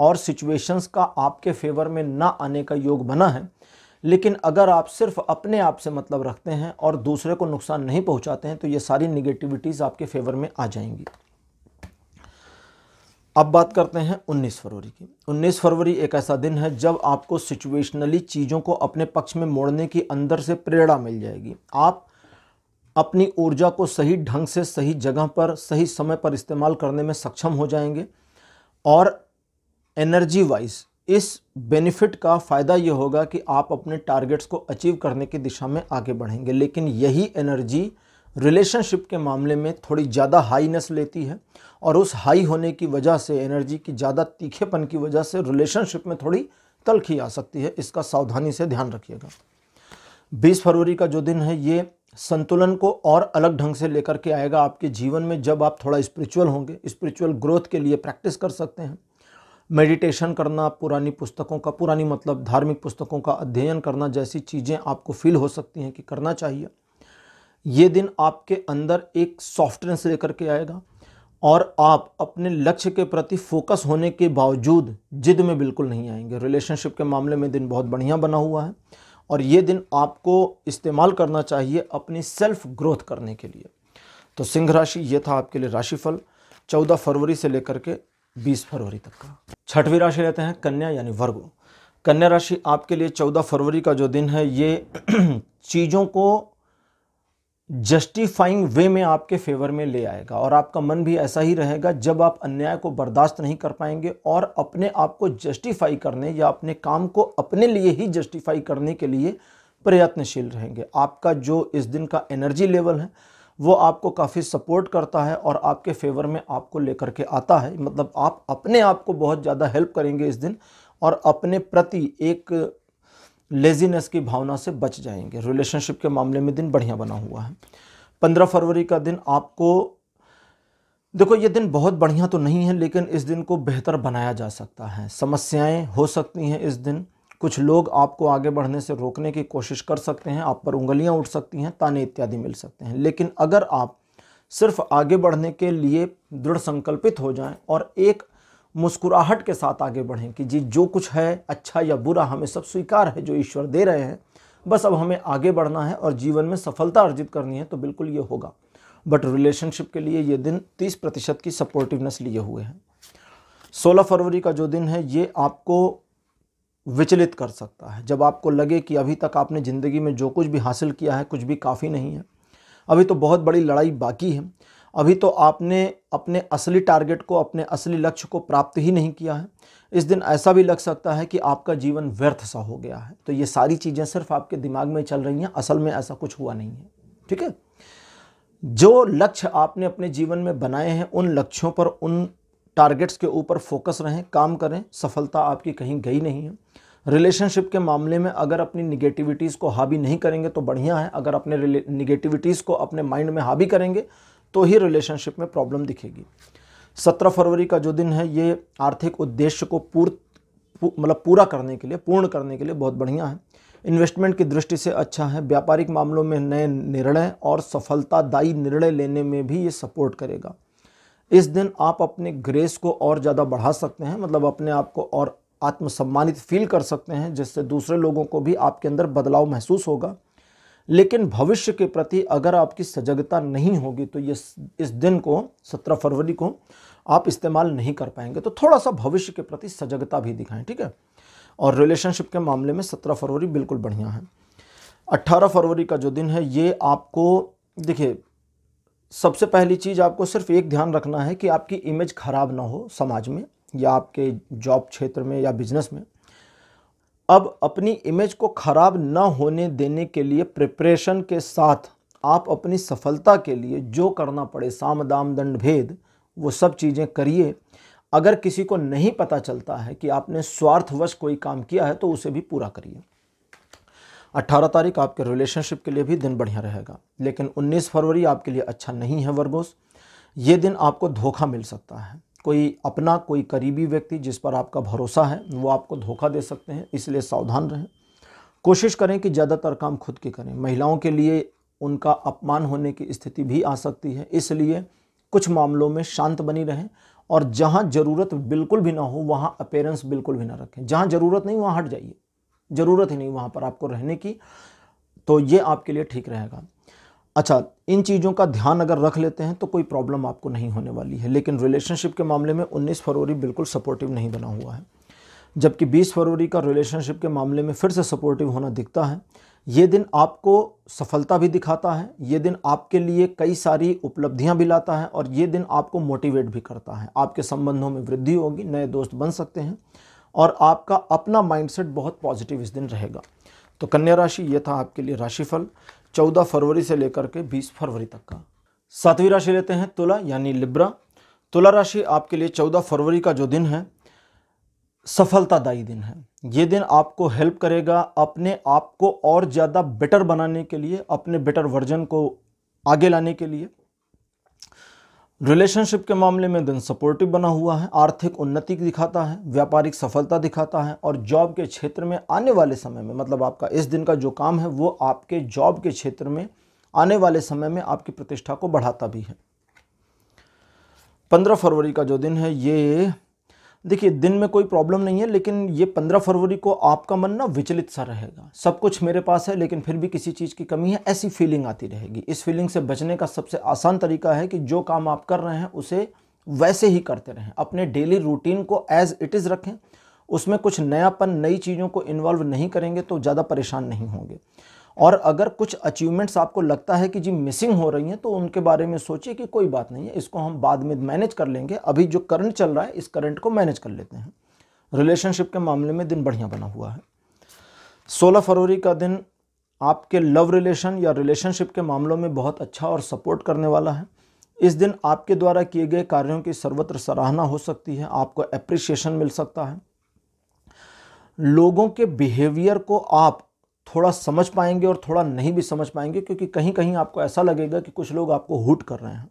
और सिचुएशंस का आपके फेवर में ना आने का योग बना है लेकिन अगर आप सिर्फ अपने आप से मतलब रखते हैं और दूसरे को नुकसान नहीं पहुंचाते हैं तो ये सारी निगेटिविटीज़ आपके फेवर में आ जाएंगी अब बात करते हैं 19 फरवरी की 19 फरवरी एक ऐसा दिन है जब आपको सिचुएशनली चीज़ों को अपने पक्ष में मोड़ने की अंदर से प्रेरणा मिल जाएगी आप अपनी ऊर्जा को सही ढंग से सही जगह पर सही समय पर इस्तेमाल करने में सक्षम हो जाएंगे और एनर्जी वाइज इस बेनिफिट का फ़ायदा ये होगा कि आप अपने टारगेट्स को अचीव करने की दिशा में आगे बढ़ेंगे लेकिन यही एनर्जी रिलेशनशिप के मामले में थोड़ी ज़्यादा हाईनेस लेती है और उस हाई होने की वजह से एनर्जी की ज़्यादा तीखेपन की वजह से रिलेशनशिप में थोड़ी तलखी आ सकती है इसका सावधानी से ध्यान रखिएगा 20 फरवरी का जो दिन है ये संतुलन को और अलग ढंग से लेकर के आएगा आपके जीवन में जब आप थोड़ा स्पिरिचुअल होंगे स्पिरिचुअल ग्रोथ के लिए प्रैक्टिस कर सकते हैं मेडिटेशन करना पुरानी पुस्तकों का पुरानी मतलब धार्मिक पुस्तकों का अध्ययन करना जैसी चीज़ें आपको फील हो सकती हैं कि करना चाहिए ये दिन आपके अंदर एक सॉफ्टनेस लेकर के आएगा और आप अपने लक्ष्य के प्रति फोकस होने के बावजूद जिद में बिल्कुल नहीं आएंगे रिलेशनशिप के मामले में दिन बहुत बढ़िया बना हुआ है और ये दिन आपको इस्तेमाल करना चाहिए अपनी सेल्फ ग्रोथ करने के लिए तो सिंह राशि ये था आपके लिए राशिफल चौदह फरवरी से लेकर के बीस फरवरी तक का छठवीं राशि रहते हैं कन्या यानी वर्गो कन्या राशि आपके लिए चौदह फरवरी का जो दिन है ये चीज़ों को जस्टिफाइंग वे में आपके फेवर में ले आएगा और आपका मन भी ऐसा ही रहेगा जब आप अन्याय को बर्दाश्त नहीं कर पाएंगे और अपने आप को जस्टिफाई करने या अपने काम को अपने लिए ही जस्टिफाई करने के लिए प्रयत्नशील रहेंगे आपका जो इस दिन का एनर्जी लेवल है वो आपको काफ़ी सपोर्ट करता है और आपके फेवर में आपको लेकर के आता है मतलब आप अपने आप को बहुत ज़्यादा हेल्प करेंगे इस दिन और अपने प्रति एक लेजीनेस की भावना से बच जाएंगे रिलेशनशिप के मामले में दिन बढ़िया बना हुआ है पंद्रह फरवरी का दिन आपको देखो ये दिन बहुत बढ़िया तो नहीं है लेकिन इस दिन को बेहतर बनाया जा सकता है समस्याएं हो सकती हैं इस दिन कुछ लोग आपको आगे बढ़ने से रोकने की कोशिश कर सकते हैं आप पर उंगलियां उठ सकती हैं ताने इत्यादि मिल सकते हैं लेकिन अगर आप सिर्फ आगे बढ़ने के लिए दृढ़ संकल्पित हो जाएं और एक मुस्कुराहट के साथ आगे बढ़ें कि जी जो कुछ है अच्छा या बुरा हमें सब स्वीकार है जो ईश्वर दे रहे हैं बस अब हमें आगे बढ़ना है और जीवन में सफलता अर्जित करनी है तो बिल्कुल ये होगा बट रिलेशनशिप के लिए ये दिन तीस प्रतिशत की सपोर्टिवनेस लिए हुए हैं सोलह फरवरी का जो दिन है ये आपको विचलित कर सकता है जब आपको लगे कि अभी तक आपने ज़िंदगी में जो कुछ भी हासिल किया है कुछ भी काफ़ी नहीं है अभी तो बहुत बड़ी लड़ाई बाकी है अभी तो आपने अपने असली टारगेट को अपने असली लक्ष्य को प्राप्त ही नहीं किया है इस दिन ऐसा भी लग सकता है कि आपका जीवन व्यर्थ सा हो गया है तो ये सारी चीज़ें सिर्फ आपके दिमाग में चल रही हैं असल में ऐसा कुछ हुआ नहीं है ठीक है जो लक्ष्य आपने अपने जीवन में बनाए हैं उन लक्ष्यों पर उन टारगेट्स के ऊपर फोकस रहें काम करें सफलता आपकी कहीं गई नहीं है रिलेशनशिप के मामले में अगर अपनी निगेटिविटीज़ को हावी नहीं करेंगे तो बढ़िया है अगर अपने निगेटिविटीज़ को अपने माइंड में हावी करेंगे तो ही रिलेशनशिप में प्रॉब्लम दिखेगी सत्रह फरवरी का जो दिन है ये आर्थिक उद्देश्य को पूर्त मतलब पूरा करने के लिए पूर्ण करने के लिए बहुत बढ़िया है इन्वेस्टमेंट की दृष्टि से अच्छा है व्यापारिक मामलों में नए निर्णय और सफलतादायी निर्णय लेने में भी ये सपोर्ट करेगा इस दिन आप अपने ग्रेस को और ज़्यादा बढ़ा सकते हैं मतलब अपने आप को और आत्मसम्मानित फील कर सकते हैं जिससे दूसरे लोगों को भी आपके अंदर बदलाव महसूस होगा लेकिन भविष्य के प्रति अगर आपकी सजगता नहीं होगी तो ये इस दिन को सत्रह फरवरी को आप इस्तेमाल नहीं कर पाएंगे तो थोड़ा सा भविष्य के प्रति सजगता भी दिखाएं ठीक है और रिलेशनशिप के मामले में सत्रह फरवरी बिल्कुल बढ़िया है अट्ठारह फरवरी का जो दिन है ये आपको देखिए सबसे पहली चीज़ आपको सिर्फ एक ध्यान रखना है कि आपकी इमेज ख़राब ना हो समाज में या आपके जॉब क्षेत्र में या बिजनेस में अब अपनी इमेज को ख़राब ना होने देने के लिए प्रिपरेशन के साथ आप अपनी सफलता के लिए जो करना पड़े साम दाम दंड भेद वो सब चीज़ें करिए अगर किसी को नहीं पता चलता है कि आपने स्वार्थवश कोई काम किया है तो उसे भी पूरा करिए अट्ठारह तारीख आपके रिलेशनशिप के लिए भी दिन बढ़िया रहेगा लेकिन उन्नीस फरवरी आपके लिए अच्छा नहीं है वर्गोस ये दिन आपको धोखा मिल सकता है कोई अपना कोई करीबी व्यक्ति जिस पर आपका भरोसा है वो आपको धोखा दे सकते हैं इसलिए सावधान रहें कोशिश करें कि ज़्यादातर काम खुद के करें महिलाओं के लिए उनका अपमान होने की स्थिति भी आ सकती है इसलिए कुछ मामलों में शांत बनी रहें और जहाँ ज़रूरत बिल्कुल भी ना हो वहाँ अपेरेंस बिल्कुल भी ना रखें जहाँ ज़रूरत नहीं वहाँ हट जाइए ज़रूरत ही नहीं वहाँ पर आपको रहने की तो ये आपके लिए ठीक रहेगा अच्छा इन चीज़ों का ध्यान अगर रख लेते हैं तो कोई प्रॉब्लम आपको नहीं होने वाली है लेकिन रिलेशनशिप के मामले में 19 फरवरी बिल्कुल सपोर्टिव नहीं बना हुआ है जबकि 20 फरवरी का रिलेशनशिप के मामले में फिर से सपोर्टिव होना दिखता है ये दिन आपको सफलता भी दिखाता है ये दिन आपके लिए कई सारी उपलब्धियां भी लाता है और ये दिन आपको मोटिवेट भी करता है आपके संबंधों में वृद्धि होगी नए दोस्त बन सकते हैं और आपका अपना माइंडसेट बहुत पॉजिटिव इस दिन रहेगा तो कन्या राशि यह था आपके लिए राशिफल 14 फरवरी से लेकर के 20 फरवरी तक का सातवीं राशि लेते हैं तुला यानी लिब्रा तुला राशि आपके लिए 14 फरवरी का जो दिन है सफलतादायी दिन है ये दिन आपको हेल्प करेगा अपने आप को और ज़्यादा बेटर बनाने के लिए अपने बेटर वर्जन को आगे लाने के लिए रिलेशनशिप के मामले में दिन सपोर्टिव बना हुआ है आर्थिक उन्नति दिखाता है व्यापारिक सफलता दिखाता है और जॉब के क्षेत्र में आने वाले समय में मतलब आपका इस दिन का जो काम है वो आपके जॉब के क्षेत्र में आने वाले समय में आपकी प्रतिष्ठा को बढ़ाता भी है पंद्रह फरवरी का जो दिन है ये देखिए दिन में कोई प्रॉब्लम नहीं है लेकिन ये पंद्रह फरवरी को आपका मन ना विचलित सा रहेगा सब कुछ मेरे पास है लेकिन फिर भी किसी चीज़ की कमी है ऐसी फीलिंग आती रहेगी इस फीलिंग से बचने का सबसे आसान तरीका है कि जो काम आप कर रहे हैं उसे वैसे ही करते रहें अपने डेली रूटीन को एज इट इज़ रखें उसमें कुछ नयापन नई चीज़ों को इन्वॉल्व नहीं करेंगे तो ज़्यादा परेशान नहीं होंगे और अगर कुछ अचीवमेंट्स आपको लगता है कि जी मिसिंग हो रही हैं तो उनके बारे में सोचिए कि कोई बात नहीं है इसको हम बाद में मैनेज कर लेंगे अभी जो करंट चल रहा है इस करंट को मैनेज कर लेते हैं रिलेशनशिप के मामले में दिन बढ़िया बना हुआ है सोलह फरवरी का दिन आपके लव रिलेशन या रिलेशनशिप के मामलों में बहुत अच्छा और सपोर्ट करने वाला है इस दिन आपके द्वारा किए गए कार्यों की सर्वत्र सराहना हो सकती है आपको अप्रिसिएशन मिल सकता है लोगों के बिहेवियर को आप थोड़ा समझ पाएंगे और थोड़ा नहीं भी समझ पाएंगे क्योंकि कहीं कहीं आपको ऐसा लगेगा कि कुछ लोग आपको हुट कर रहे हैं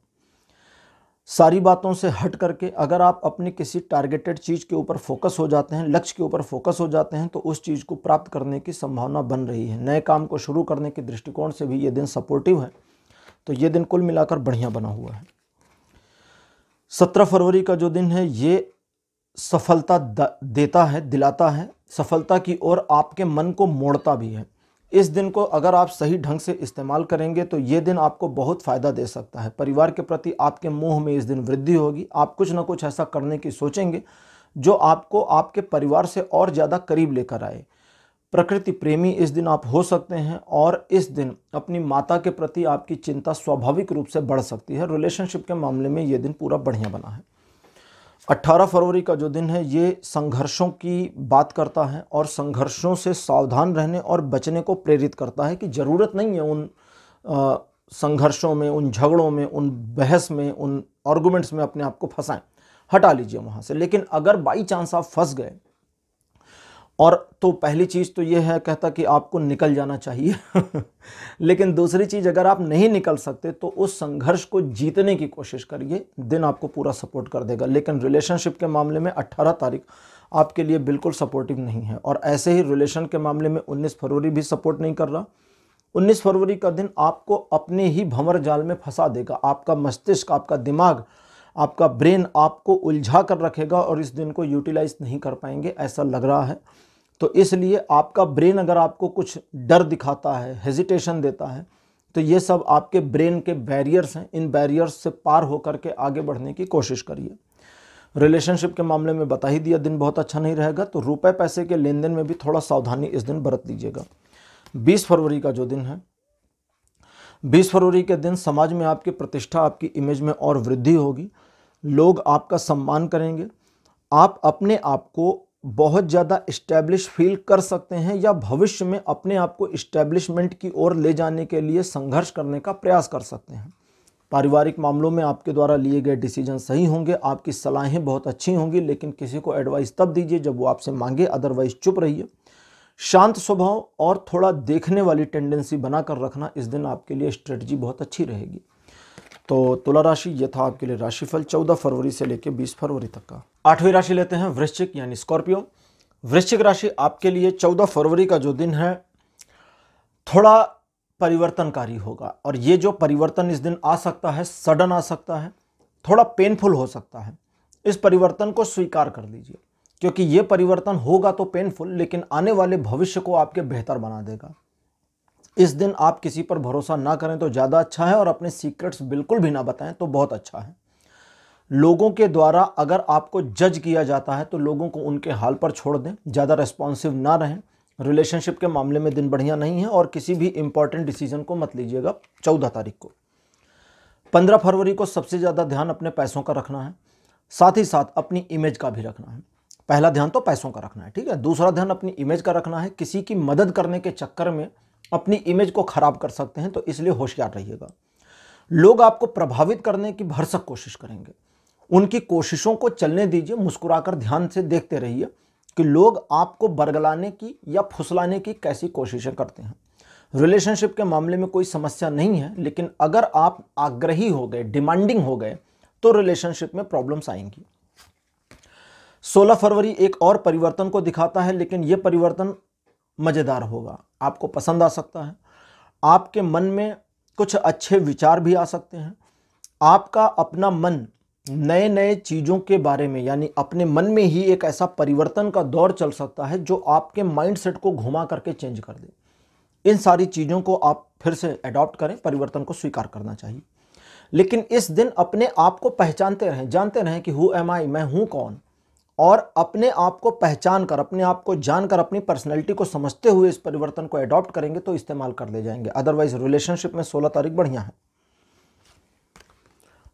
सारी बातों से हट करके अगर आप अपने किसी टारगेटेड चीज़ के ऊपर फोकस हो जाते हैं लक्ष्य के ऊपर फोकस हो जाते हैं तो उस चीज़ को प्राप्त करने की संभावना बन रही है नए काम को शुरू करने के दृष्टिकोण से भी ये दिन सपोर्टिव है तो ये दिन कुल मिलाकर बढ़िया बना हुआ है सत्रह फरवरी का जो दिन है ये सफलता देता है दिलाता है सफलता की ओर आपके मन को मोड़ता भी है इस दिन को अगर आप सही ढंग से इस्तेमाल करेंगे तो ये दिन आपको बहुत फ़ायदा दे सकता है परिवार के प्रति आपके मोह में इस दिन वृद्धि होगी आप कुछ ना कुछ ऐसा करने की सोचेंगे जो आपको आपके परिवार से और ज़्यादा करीब लेकर आए प्रकृति प्रेमी इस दिन आप हो सकते हैं और इस दिन अपनी माता के प्रति आपकी चिंता स्वाभाविक रूप से बढ़ सकती है रिलेशनशिप के मामले में ये दिन पूरा बढ़िया बना है 18 फरवरी का जो दिन है ये संघर्षों की बात करता है और संघर्षों से सावधान रहने और बचने को प्रेरित करता है कि ज़रूरत नहीं है उन संघर्षों में उन झगड़ों में उन बहस में उन आर्गूमेंट्स में अपने आप को फंसाएं हटा लीजिए वहाँ से लेकिन अगर बाई चांस आप फंस गए और तो पहली चीज़ तो ये है कहता कि आपको निकल जाना चाहिए लेकिन दूसरी चीज़ अगर आप नहीं निकल सकते तो उस संघर्ष को जीतने की कोशिश करिए दिन आपको पूरा सपोर्ट कर देगा लेकिन रिलेशनशिप के मामले में 18 तारीख आपके लिए बिल्कुल सपोर्टिव नहीं है और ऐसे ही रिलेशन के मामले में उन्नीस फरवरी भी सपोर्ट नहीं कर रहा 19 फरवरी का दिन आपको अपने ही भंवर जाल में फंसा देगा आपका मस्तिष्क आपका दिमाग आपका ब्रेन आपको उलझा कर रखेगा और इस दिन को यूटिलाइज नहीं कर पाएंगे ऐसा लग रहा है तो इसलिए आपका ब्रेन अगर आपको कुछ डर दिखाता है हेजिटेशन देता है तो ये सब आपके ब्रेन के बैरियर्स हैं इन बैरियर्स से पार होकर के आगे बढ़ने की कोशिश करिए रिलेशनशिप के मामले में बता ही दिया दिन बहुत अच्छा नहीं रहेगा तो रुपए पैसे के लेन देन में भी थोड़ा सावधानी इस दिन बरत लीजिएगा 20 फरवरी का जो दिन है 20 फरवरी के दिन समाज में आपकी प्रतिष्ठा आपकी इमेज में और वृद्धि होगी लोग आपका सम्मान करेंगे आप अपने आप को बहुत ज़्यादा इस्टेब्लिश फील कर सकते हैं या भविष्य में अपने आप को इस्टेब्लिशमेंट की ओर ले जाने के लिए संघर्ष करने का प्रयास कर सकते हैं पारिवारिक मामलों में आपके द्वारा लिए गए डिसीजन सही होंगे आपकी सलाहें बहुत अच्छी होंगी लेकिन किसी को एडवाइस तब दीजिए जब वो आपसे मांगे अदरवाइज चुप रहिए शांत स्वभाव और थोड़ा देखने वाली टेंडेंसी बनाकर रखना इस दिन आपके लिए स्ट्रेटजी बहुत अच्छी रहेगी तो तुला राशि यह था आपके लिए राशिफल चौदह फरवरी से लेकर बीस फरवरी तक का आठवीं राशि लेते हैं वृश्चिक यानी स्कॉर्पियो वृश्चिक राशि आपके लिए चौदह फरवरी का जो दिन है थोड़ा परिवर्तनकारी होगा और ये जो परिवर्तन इस दिन आ सकता है सडन आ सकता है थोड़ा पेनफुल हो सकता है इस परिवर्तन को स्वीकार कर लीजिए क्योंकि ये परिवर्तन होगा तो पेनफुल लेकिन आने वाले भविष्य को आपके बेहतर बना देगा इस दिन आप किसी पर भरोसा ना करें तो ज़्यादा अच्छा है और अपने सीक्रेट्स बिल्कुल भी ना बताएं तो बहुत अच्छा है लोगों के द्वारा अगर आपको जज किया जाता है तो लोगों को उनके हाल पर छोड़ दें ज़्यादा रेस्पॉन्सिव ना रहें रिलेशनशिप के मामले में दिन बढ़िया नहीं है और किसी भी इंपॉर्टेंट डिसीजन को मत लीजिएगा चौदह तारीख को पंद्रह फरवरी को सबसे ज़्यादा ध्यान अपने पैसों का रखना है साथ ही साथ अपनी इमेज का भी रखना है पहला ध्यान तो पैसों का रखना है ठीक है दूसरा ध्यान अपनी इमेज का रखना है किसी की मदद करने के चक्कर में अपनी इमेज को खराब कर सकते हैं तो इसलिए होशियार रहिएगा लोग आपको प्रभावित करने की भरसक कोशिश करेंगे उनकी कोशिशों को चलने दीजिए मुस्कुराकर ध्यान से देखते रहिए कि लोग आपको बरगलाने की या फुसलाने की कैसी कोशिशें करते हैं रिलेशनशिप के मामले में कोई समस्या नहीं है लेकिन अगर आप आग्रही हो गए डिमांडिंग हो गए तो रिलेशनशिप में प्रॉब्लम्स आएंगी 16 फरवरी एक और परिवर्तन को दिखाता है लेकिन यह परिवर्तन मज़ेदार होगा आपको पसंद आ सकता है आपके मन में कुछ अच्छे विचार भी आ सकते हैं आपका अपना मन नए नए चीज़ों के बारे में यानी अपने मन में ही एक ऐसा परिवर्तन का दौर चल सकता है जो आपके माइंडसेट को घुमा करके चेंज कर दे इन सारी चीज़ों को आप फिर से अडॉप्ट करें परिवर्तन को स्वीकार करना चाहिए लेकिन इस दिन अपने आप को पहचानते रहें जानते रहें कि हु एम आई मैं हूँ कौन और अपने आप को पहचान कर अपने आप को जानकर अपनी पर्सनैलिटी को समझते हुए इस परिवर्तन को अडॉप्ट करेंगे तो इस्तेमाल कर ले जाएंगे अदरवाइज रिलेशनशिप में सोलह तारीख बढ़िया है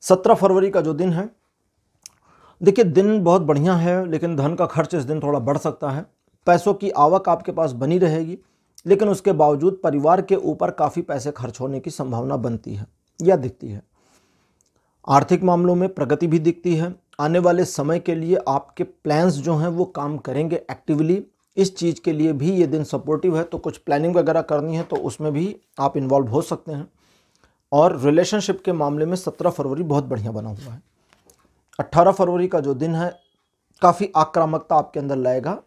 सत्रह फरवरी का जो दिन है देखिए दिन बहुत बढ़िया है लेकिन धन का खर्च इस दिन थोड़ा बढ़ सकता है पैसों की आवक आपके पास बनी रहेगी लेकिन उसके बावजूद परिवार के ऊपर काफ़ी पैसे खर्च होने की संभावना बनती है या दिखती है आर्थिक मामलों में प्रगति भी दिखती है आने वाले समय के लिए आपके प्लान्स जो हैं वो काम करेंगे एक्टिवली इस चीज़ के लिए भी ये दिन सपोर्टिव है तो कुछ प्लानिंग वगैरह करनी है तो उसमें भी आप इन्वॉल्व हो सकते हैं और रिलेशनशिप के मामले में सत्रह फरवरी बहुत बढ़िया बना हुआ है अट्ठारह फरवरी का जो दिन है काफ़ी आक्रामकता आपके अंदर लाएगा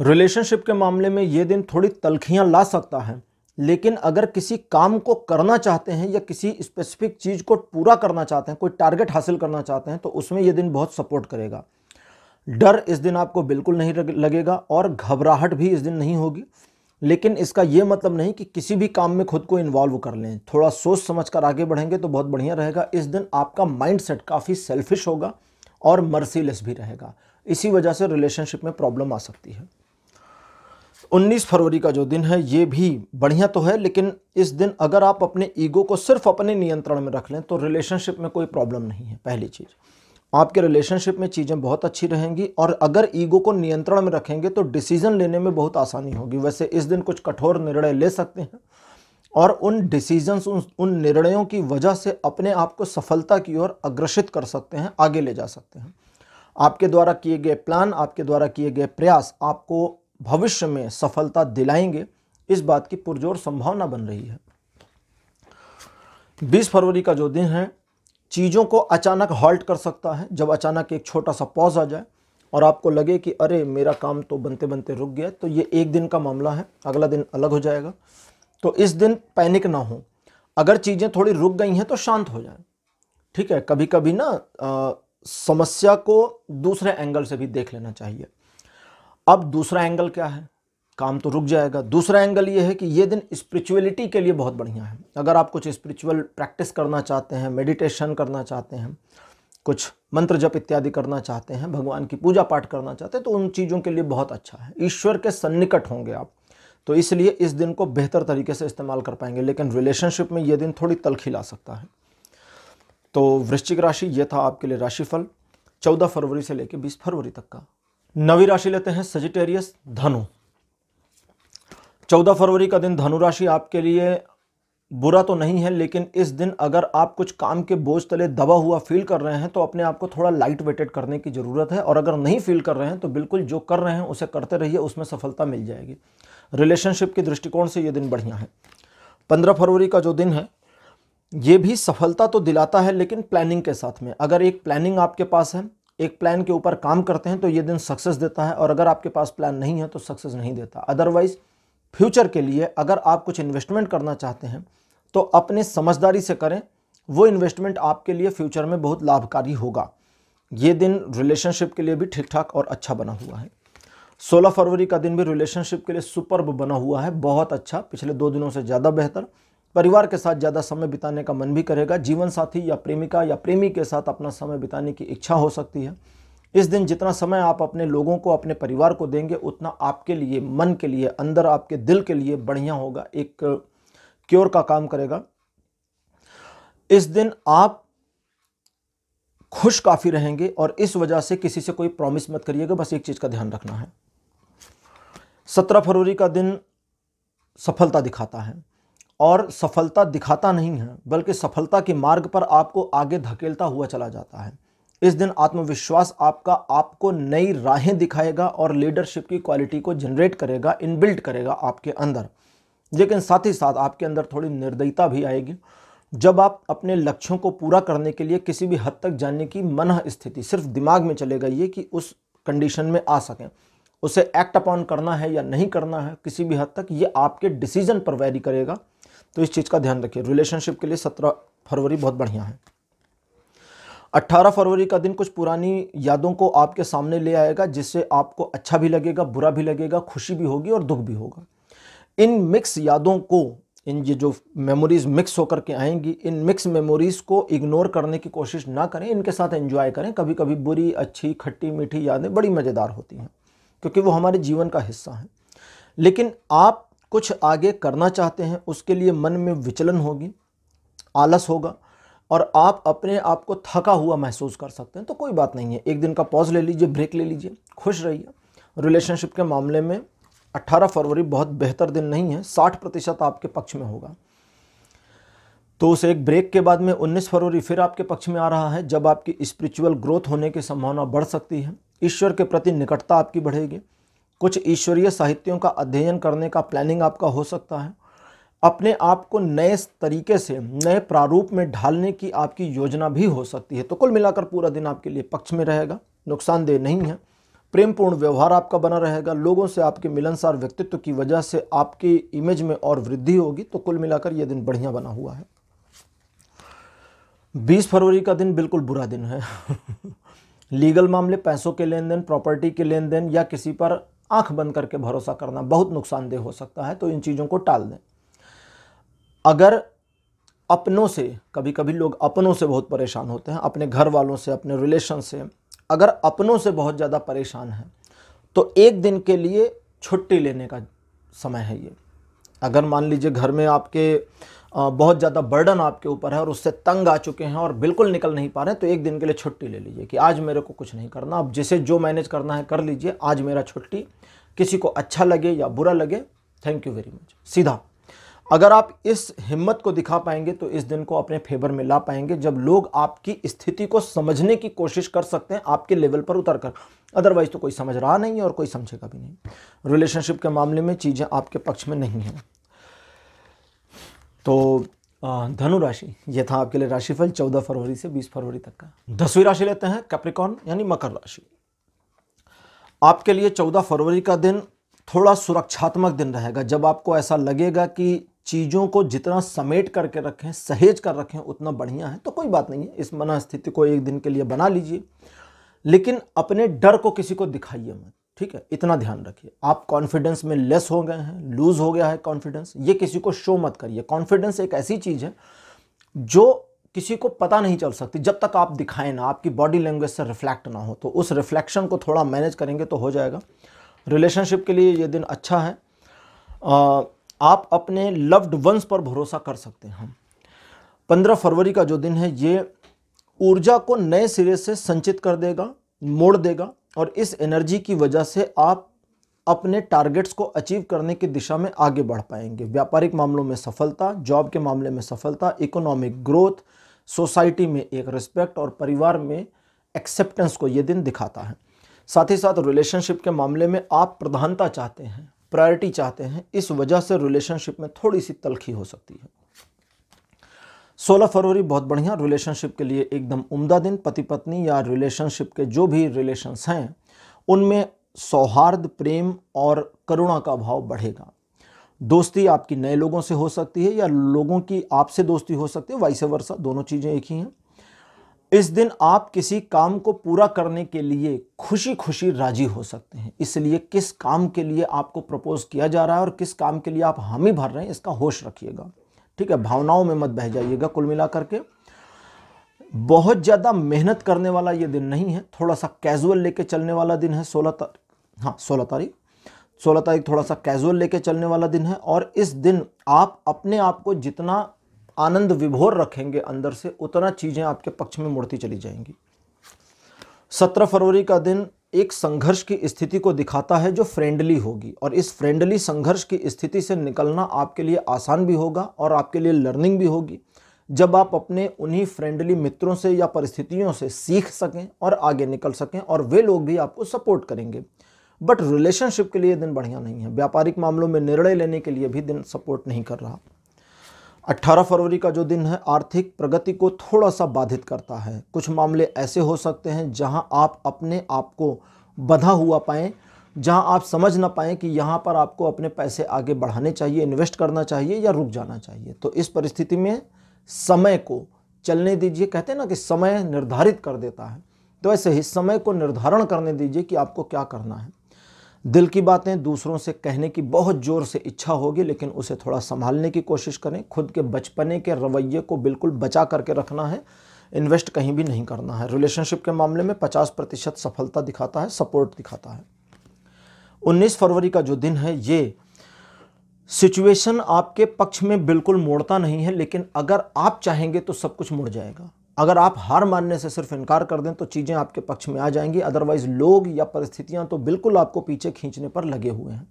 रिलेशनशिप के मामले में ये दिन थोड़ी तलखियाँ ला सकता है लेकिन अगर किसी काम को करना चाहते हैं या किसी स्पेसिफिक चीज़ को पूरा करना चाहते हैं कोई टारगेट हासिल करना चाहते हैं तो उसमें यह दिन बहुत सपोर्ट करेगा डर इस दिन आपको बिल्कुल नहीं लगेगा और घबराहट भी इस दिन नहीं होगी लेकिन इसका यह मतलब नहीं कि किसी भी काम में खुद को इन्वॉल्व कर लें थोड़ा सोच समझ कर आगे बढ़ेंगे तो बहुत बढ़िया रहेगा इस दिन आपका माइंडसेट काफ़ी सेल्फिश होगा और मर्सीलेस भी रहेगा इसी वजह से रिलेशनशिप में प्रॉब्लम आ सकती है 19 फरवरी का जो दिन है ये भी बढ़िया तो है लेकिन इस दिन अगर आप अपने ईगो को सिर्फ अपने नियंत्रण में रख लें तो रिलेशनशिप में कोई प्रॉब्लम नहीं है पहली चीज़ आपके रिलेशनशिप में चीज़ें बहुत अच्छी रहेंगी और अगर ईगो को नियंत्रण में रखेंगे तो डिसीज़न लेने में बहुत आसानी होगी वैसे इस दिन कुछ कठोर निर्णय ले सकते हैं और उन डिसीजंस उन उन निर्णयों की वजह से अपने आप को सफलता की ओर अग्रसित कर सकते हैं आगे ले जा सकते हैं आपके द्वारा किए गए प्लान आपके द्वारा किए गए प्रयास आपको भविष्य में सफलता दिलाएंगे इस बात की पुरजोर संभावना बन रही है 20 फरवरी का जो दिन है चीज़ों को अचानक हॉल्ट कर सकता है जब अचानक एक छोटा सा पॉज आ जाए और आपको लगे कि अरे मेरा काम तो बनते बनते रुक गया तो ये एक दिन का मामला है अगला दिन अलग हो जाएगा तो इस दिन पैनिक ना हो अगर चीज़ें थोड़ी रुक गई हैं तो शांत हो जाए ठीक है कभी कभी ना आ, समस्या को दूसरे एंगल से भी देख लेना चाहिए अब दूसरा एंगल क्या है काम तो रुक जाएगा दूसरा एंगल ये है कि ये दिन स्पिरिचुअलिटी के लिए बहुत बढ़िया है अगर आप कुछ स्पिरिचुअल प्रैक्टिस करना चाहते हैं मेडिटेशन करना चाहते हैं कुछ मंत्र जप इत्यादि करना चाहते हैं भगवान की पूजा पाठ करना चाहते हैं तो उन चीज़ों के लिए बहुत अच्छा है ईश्वर के सन्निकट होंगे आप तो इसलिए इस दिन को बेहतर तरीके से इस्तेमाल कर पाएंगे लेकिन रिलेशनशिप में ये दिन थोड़ी तलखी ला सकता है तो वृश्चिक राशि ये था आपके लिए राशिफल चौदह फरवरी से लेकर बीस फरवरी तक का नवी राशि लेते हैं सजिटेरियस धनु चौदह फरवरी का दिन धनुराशि आपके लिए बुरा तो नहीं है लेकिन इस दिन अगर आप कुछ काम के बोझ तले दबा हुआ फील कर रहे हैं तो अपने आप को थोड़ा लाइट वेटेड करने की ज़रूरत है और अगर नहीं फील कर रहे हैं तो बिल्कुल जो कर रहे हैं उसे करते रहिए उसमें सफलता मिल जाएगी रिलेशनशिप के दृष्टिकोण से ये दिन बढ़िया है पंद्रह फरवरी का जो दिन है ये भी सफलता तो दिलाता है लेकिन प्लानिंग के साथ में अगर एक प्लानिंग आपके पास है एक प्लान के ऊपर काम करते हैं तो ये दिन सक्सेस देता है और अगर आपके पास प्लान नहीं है तो सक्सेस नहीं देता अदरवाइज़ फ्यूचर के लिए अगर आप कुछ इन्वेस्टमेंट करना चाहते हैं तो अपने समझदारी से करें वो इन्वेस्टमेंट आपके लिए फ्यूचर में बहुत लाभकारी होगा ये दिन रिलेशनशिप के लिए भी ठीक ठाक और अच्छा बना हुआ है 16 फरवरी का दिन भी रिलेशनशिप के लिए सुपर्ब बना हुआ है बहुत अच्छा पिछले दो दिनों से ज़्यादा बेहतर परिवार के साथ ज़्यादा समय बिताने का मन भी करेगा जीवन साथी या प्रेमिका या प्रेमी के साथ अपना समय बिताने की इच्छा हो सकती है इस दिन जितना समय आप अपने लोगों को अपने परिवार को देंगे उतना आपके लिए मन के लिए अंदर आपके दिल के लिए बढ़िया होगा एक क्योर का काम करेगा इस दिन आप खुश काफ़ी रहेंगे और इस वजह से किसी से कोई प्रॉमिस मत करिएगा बस एक चीज़ का ध्यान रखना है सत्रह फरवरी का दिन सफलता दिखाता है और सफलता दिखाता नहीं है बल्कि सफलता के मार्ग पर आपको आगे धकेलता हुआ चला जाता है इस दिन आत्मविश्वास आपका आपको नई राहें दिखाएगा और लीडरशिप की क्वालिटी को जनरेट करेगा इनबिल्ट करेगा आपके अंदर लेकिन साथ ही साथ आपके अंदर थोड़ी निर्दयता भी आएगी जब आप अपने लक्ष्यों को पूरा करने के लिए किसी भी हद तक जाने की मन स्थिति सिर्फ दिमाग में चले गई है कि उस कंडीशन में आ सकें उसे एक्ट अपॉन करना है या नहीं करना है किसी भी हद तक ये आपके डिसीजन पर वैरी करेगा तो इस चीज़ का ध्यान रखिए रिलेशनशिप के लिए सत्रह फरवरी बहुत बढ़िया है 18 फरवरी का दिन कुछ पुरानी यादों को आपके सामने ले आएगा जिससे आपको अच्छा भी लगेगा बुरा भी लगेगा खुशी भी होगी और दुख भी होगा इन मिक्स यादों को इन ये जो मेमोरीज़ मिक्स होकर के आएंगी इन मिक्स मेमोरीज़ को इग्नोर करने की कोशिश ना करें इनके साथ एंजॉय करें कभी कभी बुरी अच्छी खट्टी मीठी यादें बड़ी मज़ेदार होती हैं क्योंकि वो हमारे जीवन का हिस्सा हैं लेकिन आप कुछ आगे करना चाहते हैं उसके लिए मन में विचलन होगी आलस होगा और आप अपने आप को थका हुआ महसूस कर सकते हैं तो कोई बात नहीं है एक दिन का पॉज ले लीजिए ब्रेक ले लीजिए खुश रहिए रिलेशनशिप के मामले में 18 फरवरी बहुत बेहतर दिन नहीं है 60 प्रतिशत आपके पक्ष में होगा तो उस एक ब्रेक के बाद में 19 फरवरी फिर आपके पक्ष में आ रहा है जब आपकी स्पिरिचुअल ग्रोथ होने की संभावना बढ़ सकती है ईश्वर के प्रति निकटता आपकी बढ़ेगी कुछ ईश्वरीय साहित्यों का अध्ययन करने का प्लानिंग आपका हो सकता है अपने आप को नए तरीके से नए प्रारूप में ढालने की आपकी योजना भी हो सकती है तो कुल मिलाकर पूरा दिन आपके लिए पक्ष में रहेगा नुकसानदेह नहीं है प्रेमपूर्ण व्यवहार आपका बना रहेगा लोगों से आपके मिलनसार व्यक्तित्व की वजह से आपकी इमेज में और वृद्धि होगी तो कुल मिलाकर यह दिन बढ़िया बना हुआ है 20 फरवरी का दिन बिल्कुल बुरा दिन है लीगल मामले पैसों के लेन देन प्रॉपर्टी के लेन देन या किसी पर आंख बंद करके भरोसा करना बहुत नुकसानदेह हो सकता है तो इन चीज़ों को टाल दें अगर अपनों से कभी कभी लोग अपनों से बहुत परेशान होते हैं अपने घर वालों से अपने रिलेशन से अगर अपनों से बहुत ज़्यादा परेशान हैं तो एक दिन के लिए छुट्टी लेने का समय है ये अगर मान लीजिए घर में आपके बहुत ज़्यादा बर्डन आपके ऊपर है और उससे तंग आ चुके हैं और बिल्कुल निकल नहीं पा रहे हैं तो एक दिन के लिए छुट्टी ले लीजिए कि आज मेरे को कुछ नहीं करना अब जिसे जो मैनेज करना है कर लीजिए आज मेरा छुट्टी किसी को अच्छा लगे या बुरा लगे थैंक यू वेरी मच सीधा अगर आप इस हिम्मत को दिखा पाएंगे तो इस दिन को अपने फेवर में ला पाएंगे जब लोग आपकी स्थिति को समझने की कोशिश कर सकते हैं आपके लेवल पर उतर कर अदरवाइज तो कोई समझ रहा नहीं है और कोई समझेगा भी नहीं रिलेशनशिप के मामले में चीज़ें आपके पक्ष में नहीं हैं तो धनु राशि यह था आपके लिए राशिफल 14 फरवरी से 20 फरवरी तक का दसवीं राशि लेते हैं कैप्रिकॉन यानी मकर राशि आपके लिए 14 फरवरी का दिन थोड़ा सुरक्षात्मक दिन रहेगा जब आपको ऐसा लगेगा कि चीज़ों को जितना समेट करके रखें सहेज कर रखें उतना बढ़िया है तो कोई बात नहीं है इस मना स्थिति को एक दिन के लिए बना लीजिए लेकिन अपने डर को किसी को दिखाइए मत ठीक है इतना ध्यान रखिए आप कॉन्फिडेंस में लेस हो गए हैं लूज़ हो गया है कॉन्फिडेंस ये किसी को शो मत करिए कॉन्फिडेंस एक ऐसी चीज़ है जो किसी को पता नहीं चल सकती जब तक आप दिखाएं ना आपकी बॉडी लैंग्वेज से रिफ्लेक्ट ना हो तो उस रिफ्लेक्शन को थोड़ा मैनेज करेंगे तो हो जाएगा रिलेशनशिप के लिए ये दिन अच्छा है आ, आप अपने लव्ड वंस पर भरोसा कर सकते हैं पंद्रह फरवरी का जो दिन है ये ऊर्जा को नए सिरे से संचित कर देगा मोड़ देगा और इस एनर्जी की वजह से आप अपने टारगेट्स को अचीव करने की दिशा में आगे बढ़ पाएंगे व्यापारिक मामलों में सफलता जॉब के मामले में सफलता इकोनॉमिक ग्रोथ सोसाइटी में एक रिस्पेक्ट और परिवार में एक्सेप्टेंस को ये दिन दिखाता है साथ ही साथ रिलेशनशिप के मामले में आप प्रधानता चाहते हैं प्रायोरिटी चाहते हैं इस वजह से रिलेशनशिप में थोड़ी सी तलखी हो सकती है 16 फरवरी बहुत बढ़िया रिलेशनशिप के लिए एकदम उम्दा दिन पति पत्नी या रिलेशनशिप के जो भी रिलेशंस हैं उनमें सौहार्द प्रेम और करुणा का भाव बढ़ेगा दोस्ती आपकी नए लोगों से हो सकती है या लोगों की आपसे दोस्ती हो सकती है वाइस वर्षा दोनों चीज़ें एक ही हैं इस दिन आप किसी काम को पूरा करने के लिए खुशी खुशी राजी हो सकते हैं इसलिए किस काम के लिए आपको प्रपोज किया जा रहा है और किस काम के लिए आप हामी भर रहे हैं इसका होश रखिएगा ठीक है भावनाओं में मत बह जाइएगा कुल मिलाकर के बहुत ज़्यादा मेहनत करने वाला ये दिन नहीं है थोड़ा सा कैजुअल लेके चलने वाला दिन है सोलह तारीख हाँ सोलह तारीख सोलह तारीख थोड़ा सा कैजुअल लेके चलने वाला दिन है और इस दिन आप अपने आप को जितना आनंद विभोर रखेंगे अंदर से उतना चीज़ें आपके पक्ष में मुड़ती चली जाएंगी सत्रह फरवरी का दिन एक संघर्ष की स्थिति को दिखाता है जो फ्रेंडली होगी और इस फ्रेंडली संघर्ष की स्थिति से निकलना आपके लिए आसान भी होगा और आपके लिए लर्निंग भी होगी जब आप अपने उन्हीं फ्रेंडली मित्रों से या परिस्थितियों से सीख सकें और आगे निकल सकें और वे लोग भी आपको सपोर्ट करेंगे बट रिलेशनशिप के लिए दिन बढ़िया नहीं है व्यापारिक मामलों में निर्णय लेने के लिए भी दिन सपोर्ट नहीं कर रहा 18 फरवरी का जो दिन है आर्थिक प्रगति को थोड़ा सा बाधित करता है कुछ मामले ऐसे हो सकते हैं जहां आप अपने आप को बधा हुआ पाएँ जहां आप समझ ना पाएँ कि यहाँ पर आपको अपने पैसे आगे बढ़ाने चाहिए इन्वेस्ट करना चाहिए या रुक जाना चाहिए तो इस परिस्थिति में समय को चलने दीजिए कहते हैं ना कि समय निर्धारित कर देता है तो ऐसे ही समय को निर्धारण करने दीजिए कि आपको क्या करना है दिल की बातें दूसरों से कहने की बहुत ज़ोर से इच्छा होगी लेकिन उसे थोड़ा संभालने की कोशिश करें खुद के बचपने के रवैये को बिल्कुल बचा करके रखना है इन्वेस्ट कहीं भी नहीं करना है रिलेशनशिप के मामले में 50 प्रतिशत सफलता दिखाता है सपोर्ट दिखाता है 19 फरवरी का जो दिन है ये सिचुएशन आपके पक्ष में बिल्कुल मोड़ता नहीं है लेकिन अगर आप चाहेंगे तो सब कुछ मुड़ जाएगा अगर आप हार मानने से सिर्फ इनकार कर दें तो चीज़ें आपके पक्ष में आ जाएंगी अदरवाइज़ लोग या परिस्थितियां तो बिल्कुल आपको पीछे खींचने पर लगे हुए हैं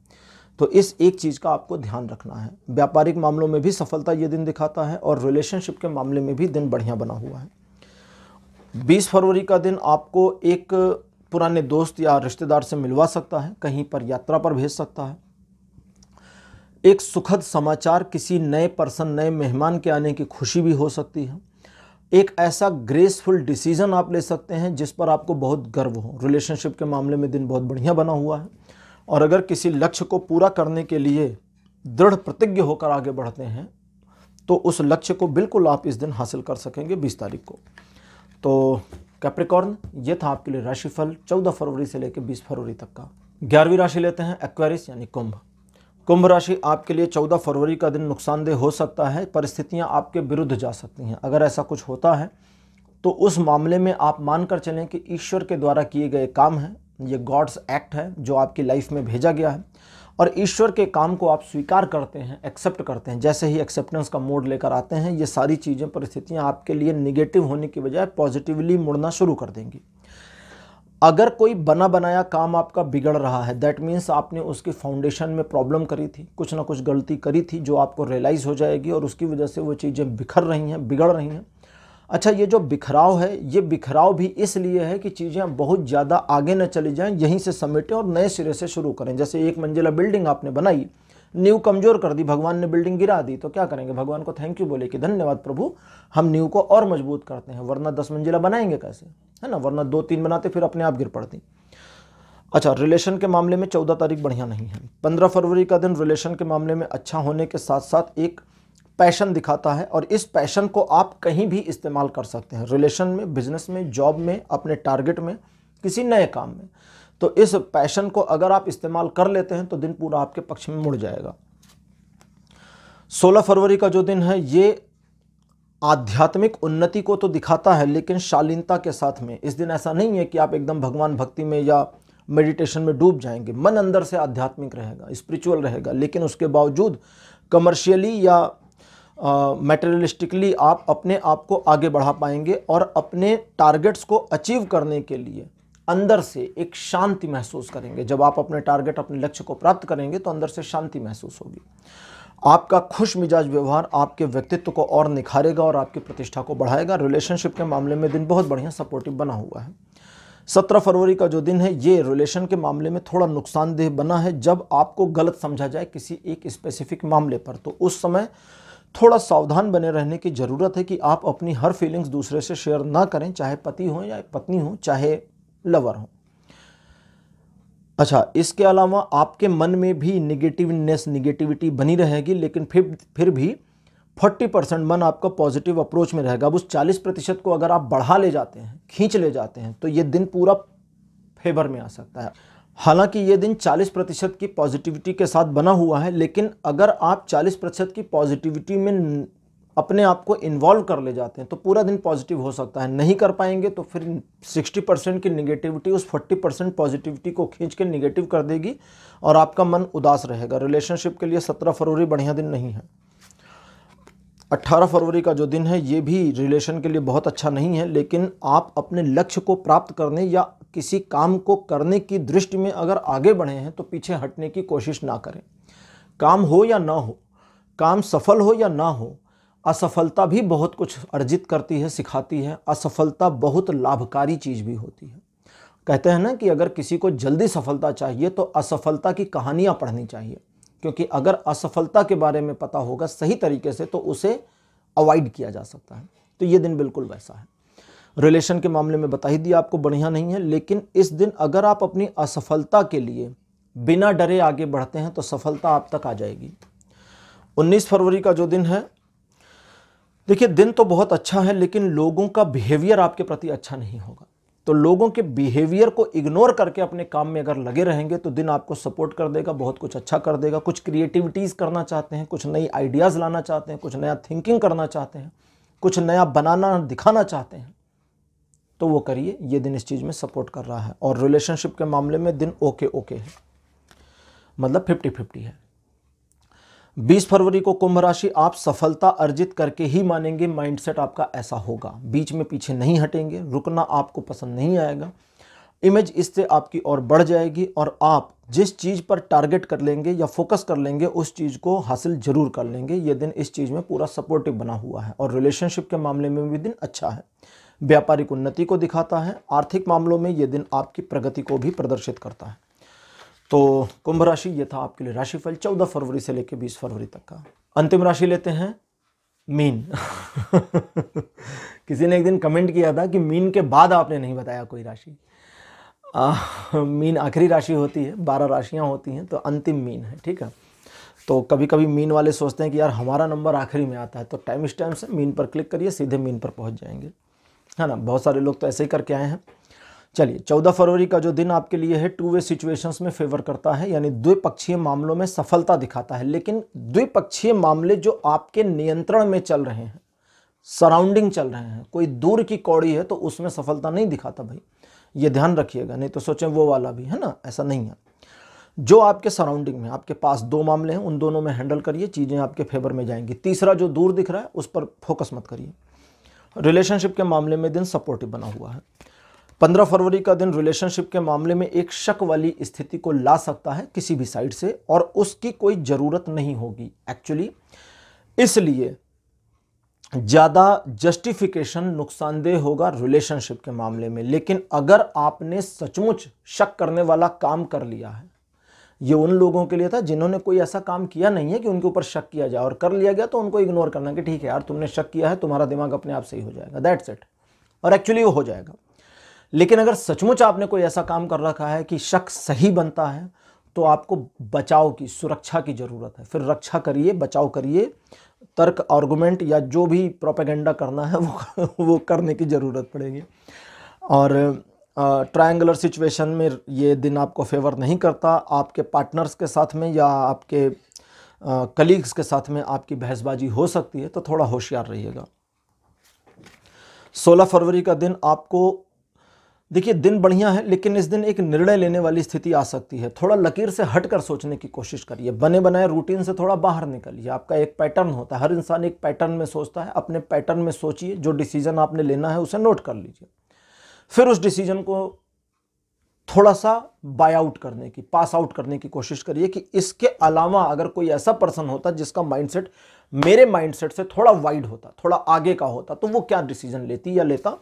तो इस एक चीज़ का आपको ध्यान रखना है व्यापारिक मामलों में भी सफलता ये दिन दिखाता है और रिलेशनशिप के मामले में भी दिन बढ़िया बना हुआ है बीस फरवरी का दिन आपको एक पुराने दोस्त या रिश्तेदार से मिलवा सकता है कहीं पर यात्रा पर भेज सकता है एक सुखद समाचार किसी नए पर्सन नए मेहमान के आने की खुशी भी हो सकती है एक ऐसा ग्रेसफुल डिसीज़न आप ले सकते हैं जिस पर आपको बहुत गर्व हो रिलेशनशिप के मामले में दिन बहुत बढ़िया बना हुआ है और अगर किसी लक्ष्य को पूरा करने के लिए दृढ़ प्रतिज्ञ होकर आगे बढ़ते हैं तो उस लक्ष्य को बिल्कुल आप इस दिन हासिल कर सकेंगे बीस तारीख को तो कैप्रिकॉर्न ये था आपके लिए राशिफल चौदह फरवरी से लेकर बीस फरवरी तक का ग्यारहवीं राशि लेते हैं एक्वेरिस यानी कुंभ कुंभ राशि आपके लिए 14 फरवरी का दिन नुकसानदेह हो सकता है परिस्थितियां आपके विरुद्ध जा सकती हैं अगर ऐसा कुछ होता है तो उस मामले में आप मानकर चलें कि ईश्वर के द्वारा किए गए काम हैं ये गॉड्स एक्ट है जो आपकी लाइफ में भेजा गया है और ईश्वर के काम को आप स्वीकार करते हैं एक्सेप्ट करते हैं जैसे ही एक्सेप्टेंस का मोड लेकर आते हैं ये सारी चीज़ें परिस्थितियाँ आपके लिए निगेटिव होने की बजाय पॉजिटिवली मुड़ना शुरू कर देंगी अगर कोई बना बनाया काम आपका बिगड़ रहा है दैट मीन्स आपने उसकी फाउंडेशन में प्रॉब्लम करी थी कुछ ना कुछ गलती करी थी जो आपको रियलाइज़ हो जाएगी और उसकी वजह से वो चीज़ें बिखर रही हैं बिगड़ रही हैं अच्छा ये जो बिखराव है ये बिखराव भी इसलिए है कि चीज़ें बहुत ज़्यादा आगे न चली जाएँ यहीं से समेटें और नए सिरे से शुरू करें जैसे एक मंजिला बिल्डिंग आपने बनाई न्यू कमज़ोर कर दी भगवान ने बिल्डिंग गिरा दी तो क्या करेंगे भगवान को थैंक यू बोले कि धन्यवाद प्रभु हम न्यू को और मजबूत करते हैं वरना दस मंजिला बनाएंगे कैसे है ना वरना दो तीन बनाते फिर अपने आप गिर पड़ती अच्छा रिलेशन के मामले में चौदह तारीख बढ़िया नहीं है पंद्रह फरवरी का दिन रिलेशन के मामले में अच्छा होने के साथ साथ एक पैशन दिखाता है और इस पैशन को आप कहीं भी इस्तेमाल कर सकते हैं रिलेशन में बिजनेस में जॉब में अपने टारगेट में किसी नए काम में तो इस पैशन को अगर आप इस्तेमाल कर लेते हैं तो दिन पूरा आपके पक्ष में मुड़ जाएगा 16 फरवरी का जो दिन है ये आध्यात्मिक उन्नति को तो दिखाता है लेकिन शालीनता के साथ में इस दिन ऐसा नहीं है कि आप एकदम भगवान भक्ति में या मेडिटेशन में डूब जाएंगे मन अंदर से आध्यात्मिक रहेगा स्पिरिचुअल रहेगा लेकिन उसके बावजूद कमर्शियली या मेटेरियलिस्टिकली uh, आप अपने आप को आगे बढ़ा पाएंगे और अपने टारगेट्स को अचीव करने के लिए अंदर से एक शांति महसूस करेंगे जब आप अपने टारगेट अपने लक्ष्य को प्राप्त करेंगे तो अंदर से शांति महसूस होगी आपका खुश मिजाज व्यवहार आपके व्यक्तित्व को और निखारेगा और आपकी प्रतिष्ठा को बढ़ाएगा रिलेशनशिप के मामले में दिन बहुत बढ़िया सपोर्टिव बना हुआ है सत्रह फरवरी का जो दिन है ये रिलेशन के मामले में थोड़ा नुकसानदेह बना है जब आपको गलत समझा जाए किसी एक स्पेसिफिक मामले पर तो उस समय थोड़ा सावधान बने रहने की ज़रूरत है कि आप अपनी हर फीलिंग्स दूसरे से शेयर ना करें चाहे पति हों या पत्नी हों चाहे लवर हों अच्छा इसके अलावा आपके मन में भी निगेटिवनेस निगेटिविटी बनी रहेगी लेकिन फिर फिर भी 40 परसेंट मन आपका पॉजिटिव अप्रोच में रहेगा अब उस 40 प्रतिशत को अगर आप बढ़ा ले जाते हैं खींच ले जाते हैं तो ये दिन पूरा फेवर में आ सकता है हालांकि ये दिन 40 प्रतिशत की पॉजिटिविटी के साथ बना हुआ है लेकिन अगर आप 40 प्रतिशत की पॉजिटिविटी में अपने आप को इन्वॉल्व कर ले जाते हैं तो पूरा दिन पॉजिटिव हो सकता है नहीं कर पाएंगे तो फिर 60 परसेंट की निगेटिविटी उस 40 परसेंट पॉजिटिविटी को खींच के निगेटिव कर देगी और आपका मन उदास रहेगा रिलेशनशिप के लिए 17 फरवरी बढ़िया दिन नहीं है 18 फरवरी का जो दिन है ये भी रिलेशन के लिए बहुत अच्छा नहीं है लेकिन आप अपने लक्ष्य को प्राप्त करने या किसी काम को करने की दृष्टि में अगर आगे बढ़े हैं तो पीछे हटने की कोशिश ना करें काम हो या ना हो काम सफल हो या ना हो असफलता भी बहुत कुछ अर्जित करती है सिखाती है असफलता बहुत लाभकारी चीज़ भी होती है कहते हैं ना कि अगर किसी को जल्दी सफलता चाहिए तो असफलता की कहानियाँ पढ़नी चाहिए क्योंकि अगर असफलता के बारे में पता होगा सही तरीके से तो उसे अवॉइड किया जा सकता है तो ये दिन बिल्कुल वैसा है रिलेशन के मामले में बता ही दिया आपको बढ़िया नहीं है लेकिन इस दिन अगर आप अपनी असफलता के लिए बिना डरे आगे बढ़ते हैं तो सफलता आप तक आ जाएगी 19 फरवरी का जो दिन है देखिए दिन तो बहुत अच्छा है लेकिन लोगों का बिहेवियर आपके प्रति अच्छा नहीं होगा तो लोगों के बिहेवियर को इग्नोर करके अपने काम में अगर लगे रहेंगे तो दिन आपको सपोर्ट कर देगा बहुत कुछ अच्छा कर देगा कुछ क्रिएटिविटीज़ करना चाहते हैं कुछ नई आइडियाज़ लाना चाहते हैं कुछ नया थिंकिंग करना चाहते हैं कुछ नया बनाना दिखाना चाहते हैं तो वो करिए ये दिन इस चीज़ में सपोर्ट कर रहा है और रिलेशनशिप के मामले में दिन ओके ओके है मतलब फिफ्टी फिफ्टी है 20 फरवरी को कुंभ राशि आप सफलता अर्जित करके ही मानेंगे माइंडसेट आपका ऐसा होगा बीच में पीछे नहीं हटेंगे रुकना आपको पसंद नहीं आएगा इमेज इससे आपकी और बढ़ जाएगी और आप जिस चीज़ पर टारगेट कर लेंगे या फोकस कर लेंगे उस चीज़ को हासिल जरूर कर लेंगे ये दिन इस चीज़ में पूरा सपोर्टिव बना हुआ है और रिलेशनशिप के मामले में भी दिन अच्छा है व्यापारिक उन्नति को दिखाता है आर्थिक मामलों में ये दिन आपकी प्रगति को भी प्रदर्शित करता है तो कुंभ राशि ये था आपके लिए राशिफल चौदह फरवरी से लेकर बीस फरवरी तक का अंतिम राशि लेते हैं मीन किसी ने एक दिन कमेंट किया था कि मीन के बाद आपने नहीं बताया कोई राशि मीन आखिरी राशि होती है बारह राशियां होती हैं तो अंतिम मीन है ठीक है तो कभी कभी मीन वाले सोचते हैं कि यार हमारा नंबर आखिरी में आता है तो टाइम इस टाइम से मीन पर क्लिक करिए सीधे मीन पर पहुंच जाएंगे है ना बहुत सारे लोग तो ऐसे ही करके आए हैं चलिए 14 फरवरी का जो दिन आपके लिए है टू वे सिचुएशंस में फेवर करता है यानी द्विपक्षीय मामलों में सफलता दिखाता है लेकिन द्विपक्षीय मामले जो आपके नियंत्रण में चल रहे हैं सराउंडिंग चल रहे हैं कोई दूर की कौड़ी है तो उसमें सफलता नहीं दिखाता भाई ये ध्यान रखिएगा नहीं तो सोचें वो वाला भी है ना ऐसा नहीं है जो आपके सराउंडिंग में आपके पास दो मामले हैं उन दोनों में हैंडल करिए चीज़ें आपके फेवर में जाएंगी तीसरा जो दूर दिख रहा है उस पर फोकस मत करिए रिलेशनशिप के मामले में दिन सपोर्टिव बना हुआ है पंद्रह फरवरी का दिन रिलेशनशिप के मामले में एक शक वाली स्थिति को ला सकता है किसी भी साइड से और उसकी कोई ज़रूरत नहीं होगी एक्चुअली इसलिए ज़्यादा जस्टिफिकेशन नुकसानदेह होगा रिलेशनशिप के मामले में लेकिन अगर आपने सचमुच शक करने वाला काम कर लिया है ये उन लोगों के लिए था जिन्होंने कोई ऐसा काम किया नहीं है कि उनके ऊपर शक किया जाए और कर लिया गया तो उनको इग्नोर करना कि ठीक है यार तुमने शक किया है तुम्हारा दिमाग अपने आप सही हो जाएगा दैट्स इट और एक्चुअली वो हो जाएगा लेकिन अगर सचमुच आपने कोई ऐसा काम कर रखा है कि शक सही बनता है तो आपको बचाव की सुरक्षा की ज़रूरत है फिर रक्षा करिए बचाव करिए तर्क आर्गूमेंट या जो भी प्रोपेगेंडा करना है वो वो करने की ज़रूरत पड़ेगी और ट्रायंगुलर सिचुएशन में ये दिन आपको फेवर नहीं करता आपके पार्टनर्स के साथ में या आपके कलीग्स के साथ में आपकी बहसबाजी हो सकती है तो थोड़ा होशियार रहिएगा 16 फरवरी का दिन आपको देखिए दिन बढ़िया है लेकिन इस दिन एक निर्णय लेने वाली स्थिति आ सकती है थोड़ा लकीर से हटकर सोचने की कोशिश करिए बने बनाए रूटीन से थोड़ा बाहर निकलिए आपका एक पैटर्न होता है हर इंसान एक पैटर्न में सोचता है अपने पैटर्न में सोचिए जो डिसीजन आपने लेना है उसे नोट कर लीजिए फिर उस डिसीजन को थोड़ा सा बाय आउट करने की पास आउट करने की कोशिश करिए कि इसके अलावा अगर कोई ऐसा पर्सन होता जिसका माइंडसेट मेरे माइंडसेट से थोड़ा वाइड होता थोड़ा आगे का होता तो वो क्या डिसीजन लेती या लेता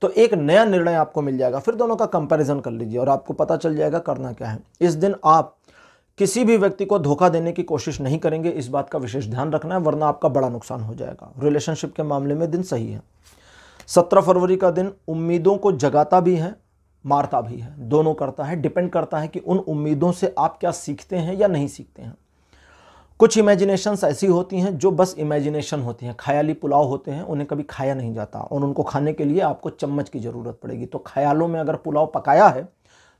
तो एक नया निर्णय आपको मिल जाएगा फिर दोनों का कंपैरिजन कर लीजिए और आपको पता चल जाएगा करना क्या है इस दिन आप किसी भी व्यक्ति को धोखा देने की कोशिश नहीं करेंगे इस बात का विशेष ध्यान रखना है वरना आपका बड़ा नुकसान हो जाएगा रिलेशनशिप के मामले में दिन सही है सत्रह फरवरी का दिन उम्मीदों को जगाता भी है मारता भी है दोनों करता है डिपेंड करता है कि उन उम्मीदों से आप क्या सीखते हैं या नहीं सीखते हैं कुछ इमेजिनेशंस ऐसी होती हैं जो बस इमेजिनेशन होती हैं ख्याली पुलाव होते हैं उन्हें कभी खाया नहीं जाता और उनको खाने के लिए आपको चम्मच की ज़रूरत पड़ेगी तो ख्यालों में अगर पुलाव पकाया है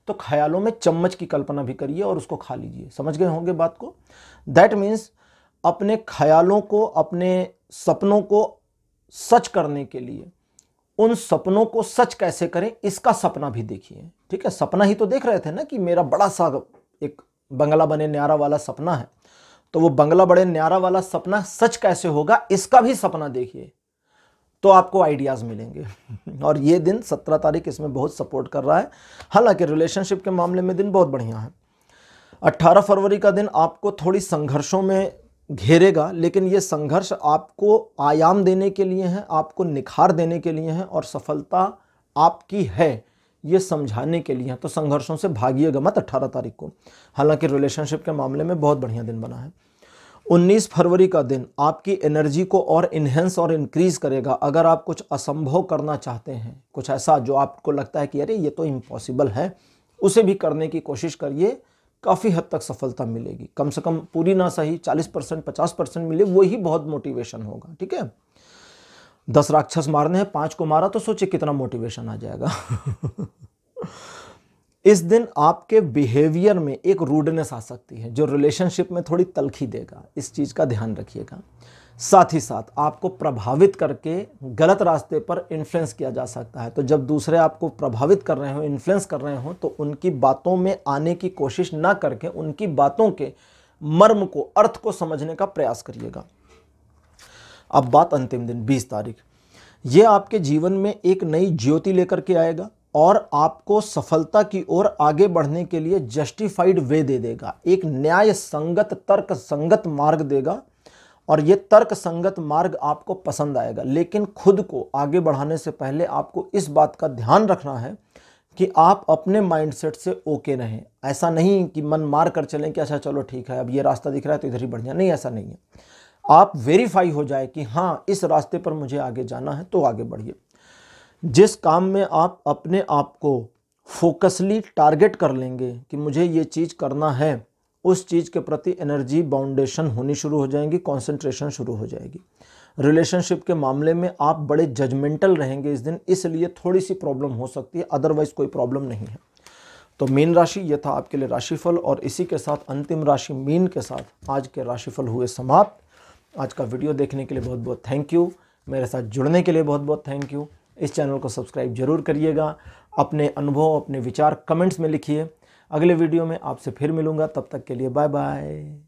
तो ख्यालों में चम्मच की कल्पना भी करिए और उसको खा लीजिए समझ गए होंगे बात को दैट मीन्स अपने ख्यालों को अपने सपनों को सच करने के लिए उन सपनों को सच कैसे करें इसका सपना भी देखिए ठीक है सपना ही तो देख रहे थे ना कि मेरा बड़ा सा एक बंगला बने न्यारा वाला सपना है तो वो बंगला बड़े न्यारा वाला सपना सच कैसे होगा इसका भी सपना देखिए तो आपको आइडियाज़ मिलेंगे और ये दिन सत्रह तारीख इसमें बहुत सपोर्ट कर रहा है हालांकि रिलेशनशिप के मामले में दिन बहुत बढ़िया है अट्ठारह फरवरी का दिन आपको थोड़ी संघर्षों में घेरेगा लेकिन ये संघर्ष आपको आयाम देने के लिए है आपको निखार देने के लिए है और सफलता आपकी है ये समझाने के लिए हाँ, तो संघर्षों से भागिएगा मत 18 तारीख को हालांकि रिलेशनशिप के मामले में बहुत बढ़िया दिन बना है 19 फरवरी का दिन आपकी एनर्जी को और इन्हेंस और इंक्रीज करेगा अगर आप कुछ असंभव करना चाहते हैं कुछ ऐसा जो आपको लगता है कि अरे ये तो इम्पॉसिबल है उसे भी करने की कोशिश करिए काफ़ी हद तक सफलता मिलेगी कम से कम पूरी ना सही 40 परसेंट पचास परसेंट मिले वही बहुत मोटिवेशन होगा ठीक है दस राक्षस मारने हैं पांच को मारा तो सोचिए कितना मोटिवेशन आ जाएगा इस दिन आपके बिहेवियर में एक रूडनेस आ सकती है जो रिलेशनशिप में थोड़ी तलखी देगा इस चीज़ का ध्यान रखिएगा साथ ही साथ आपको प्रभावित करके गलत रास्ते पर इन्फ्लुएंस किया जा सकता है तो जब दूसरे आपको प्रभावित कर रहे हो इन्फ्लुएंस कर रहे हो तो उनकी बातों में आने की कोशिश ना करके उनकी बातों के मर्म को अर्थ को समझने का प्रयास करिएगा अब बात अंतिम दिन बीस तारीख ये आपके जीवन में एक नई ज्योति लेकर के आएगा और आपको सफलता की ओर आगे बढ़ने के लिए जस्टिफाइड वे दे देगा एक न्याय संगत तर्क संगत मार्ग देगा और ये तर्क संगत मार्ग आपको पसंद आएगा लेकिन खुद को आगे बढ़ाने से पहले आपको इस बात का ध्यान रखना है कि आप अपने माइंडसेट से ओके रहें ऐसा नहीं कि मन मार कर चलें कि अच्छा चलो ठीक है अब ये रास्ता दिख रहा है तो इधर ही बढ़ जाए नहीं ऐसा नहीं है आप वेरीफाई हो जाए कि हाँ इस रास्ते पर मुझे आगे जाना है तो आगे बढ़िए जिस काम में आप अपने आप को फोकसली टारगेट कर लेंगे कि मुझे ये चीज़ करना है उस चीज़ के प्रति एनर्जी बाउंडेशन होनी शुरू हो जाएगी कंसंट्रेशन शुरू हो जाएगी रिलेशनशिप के मामले में आप बड़े जजमेंटल रहेंगे इस दिन इसलिए थोड़ी सी प्रॉब्लम हो सकती है अदरवाइज़ कोई प्रॉब्लम नहीं है तो मीन राशि यह था आपके लिए राशिफल और इसी के साथ अंतिम राशि मीन के साथ आज के राशिफल हुए समाप्त आज का वीडियो देखने के लिए बहुत बहुत थैंक यू मेरे साथ जुड़ने के लिए बहुत बहुत थैंक यू इस चैनल को सब्सक्राइब जरूर करिएगा अपने अनुभव अपने विचार कमेंट्स में लिखिए अगले वीडियो में आपसे फिर मिलूँगा तब तक के लिए बाय बाय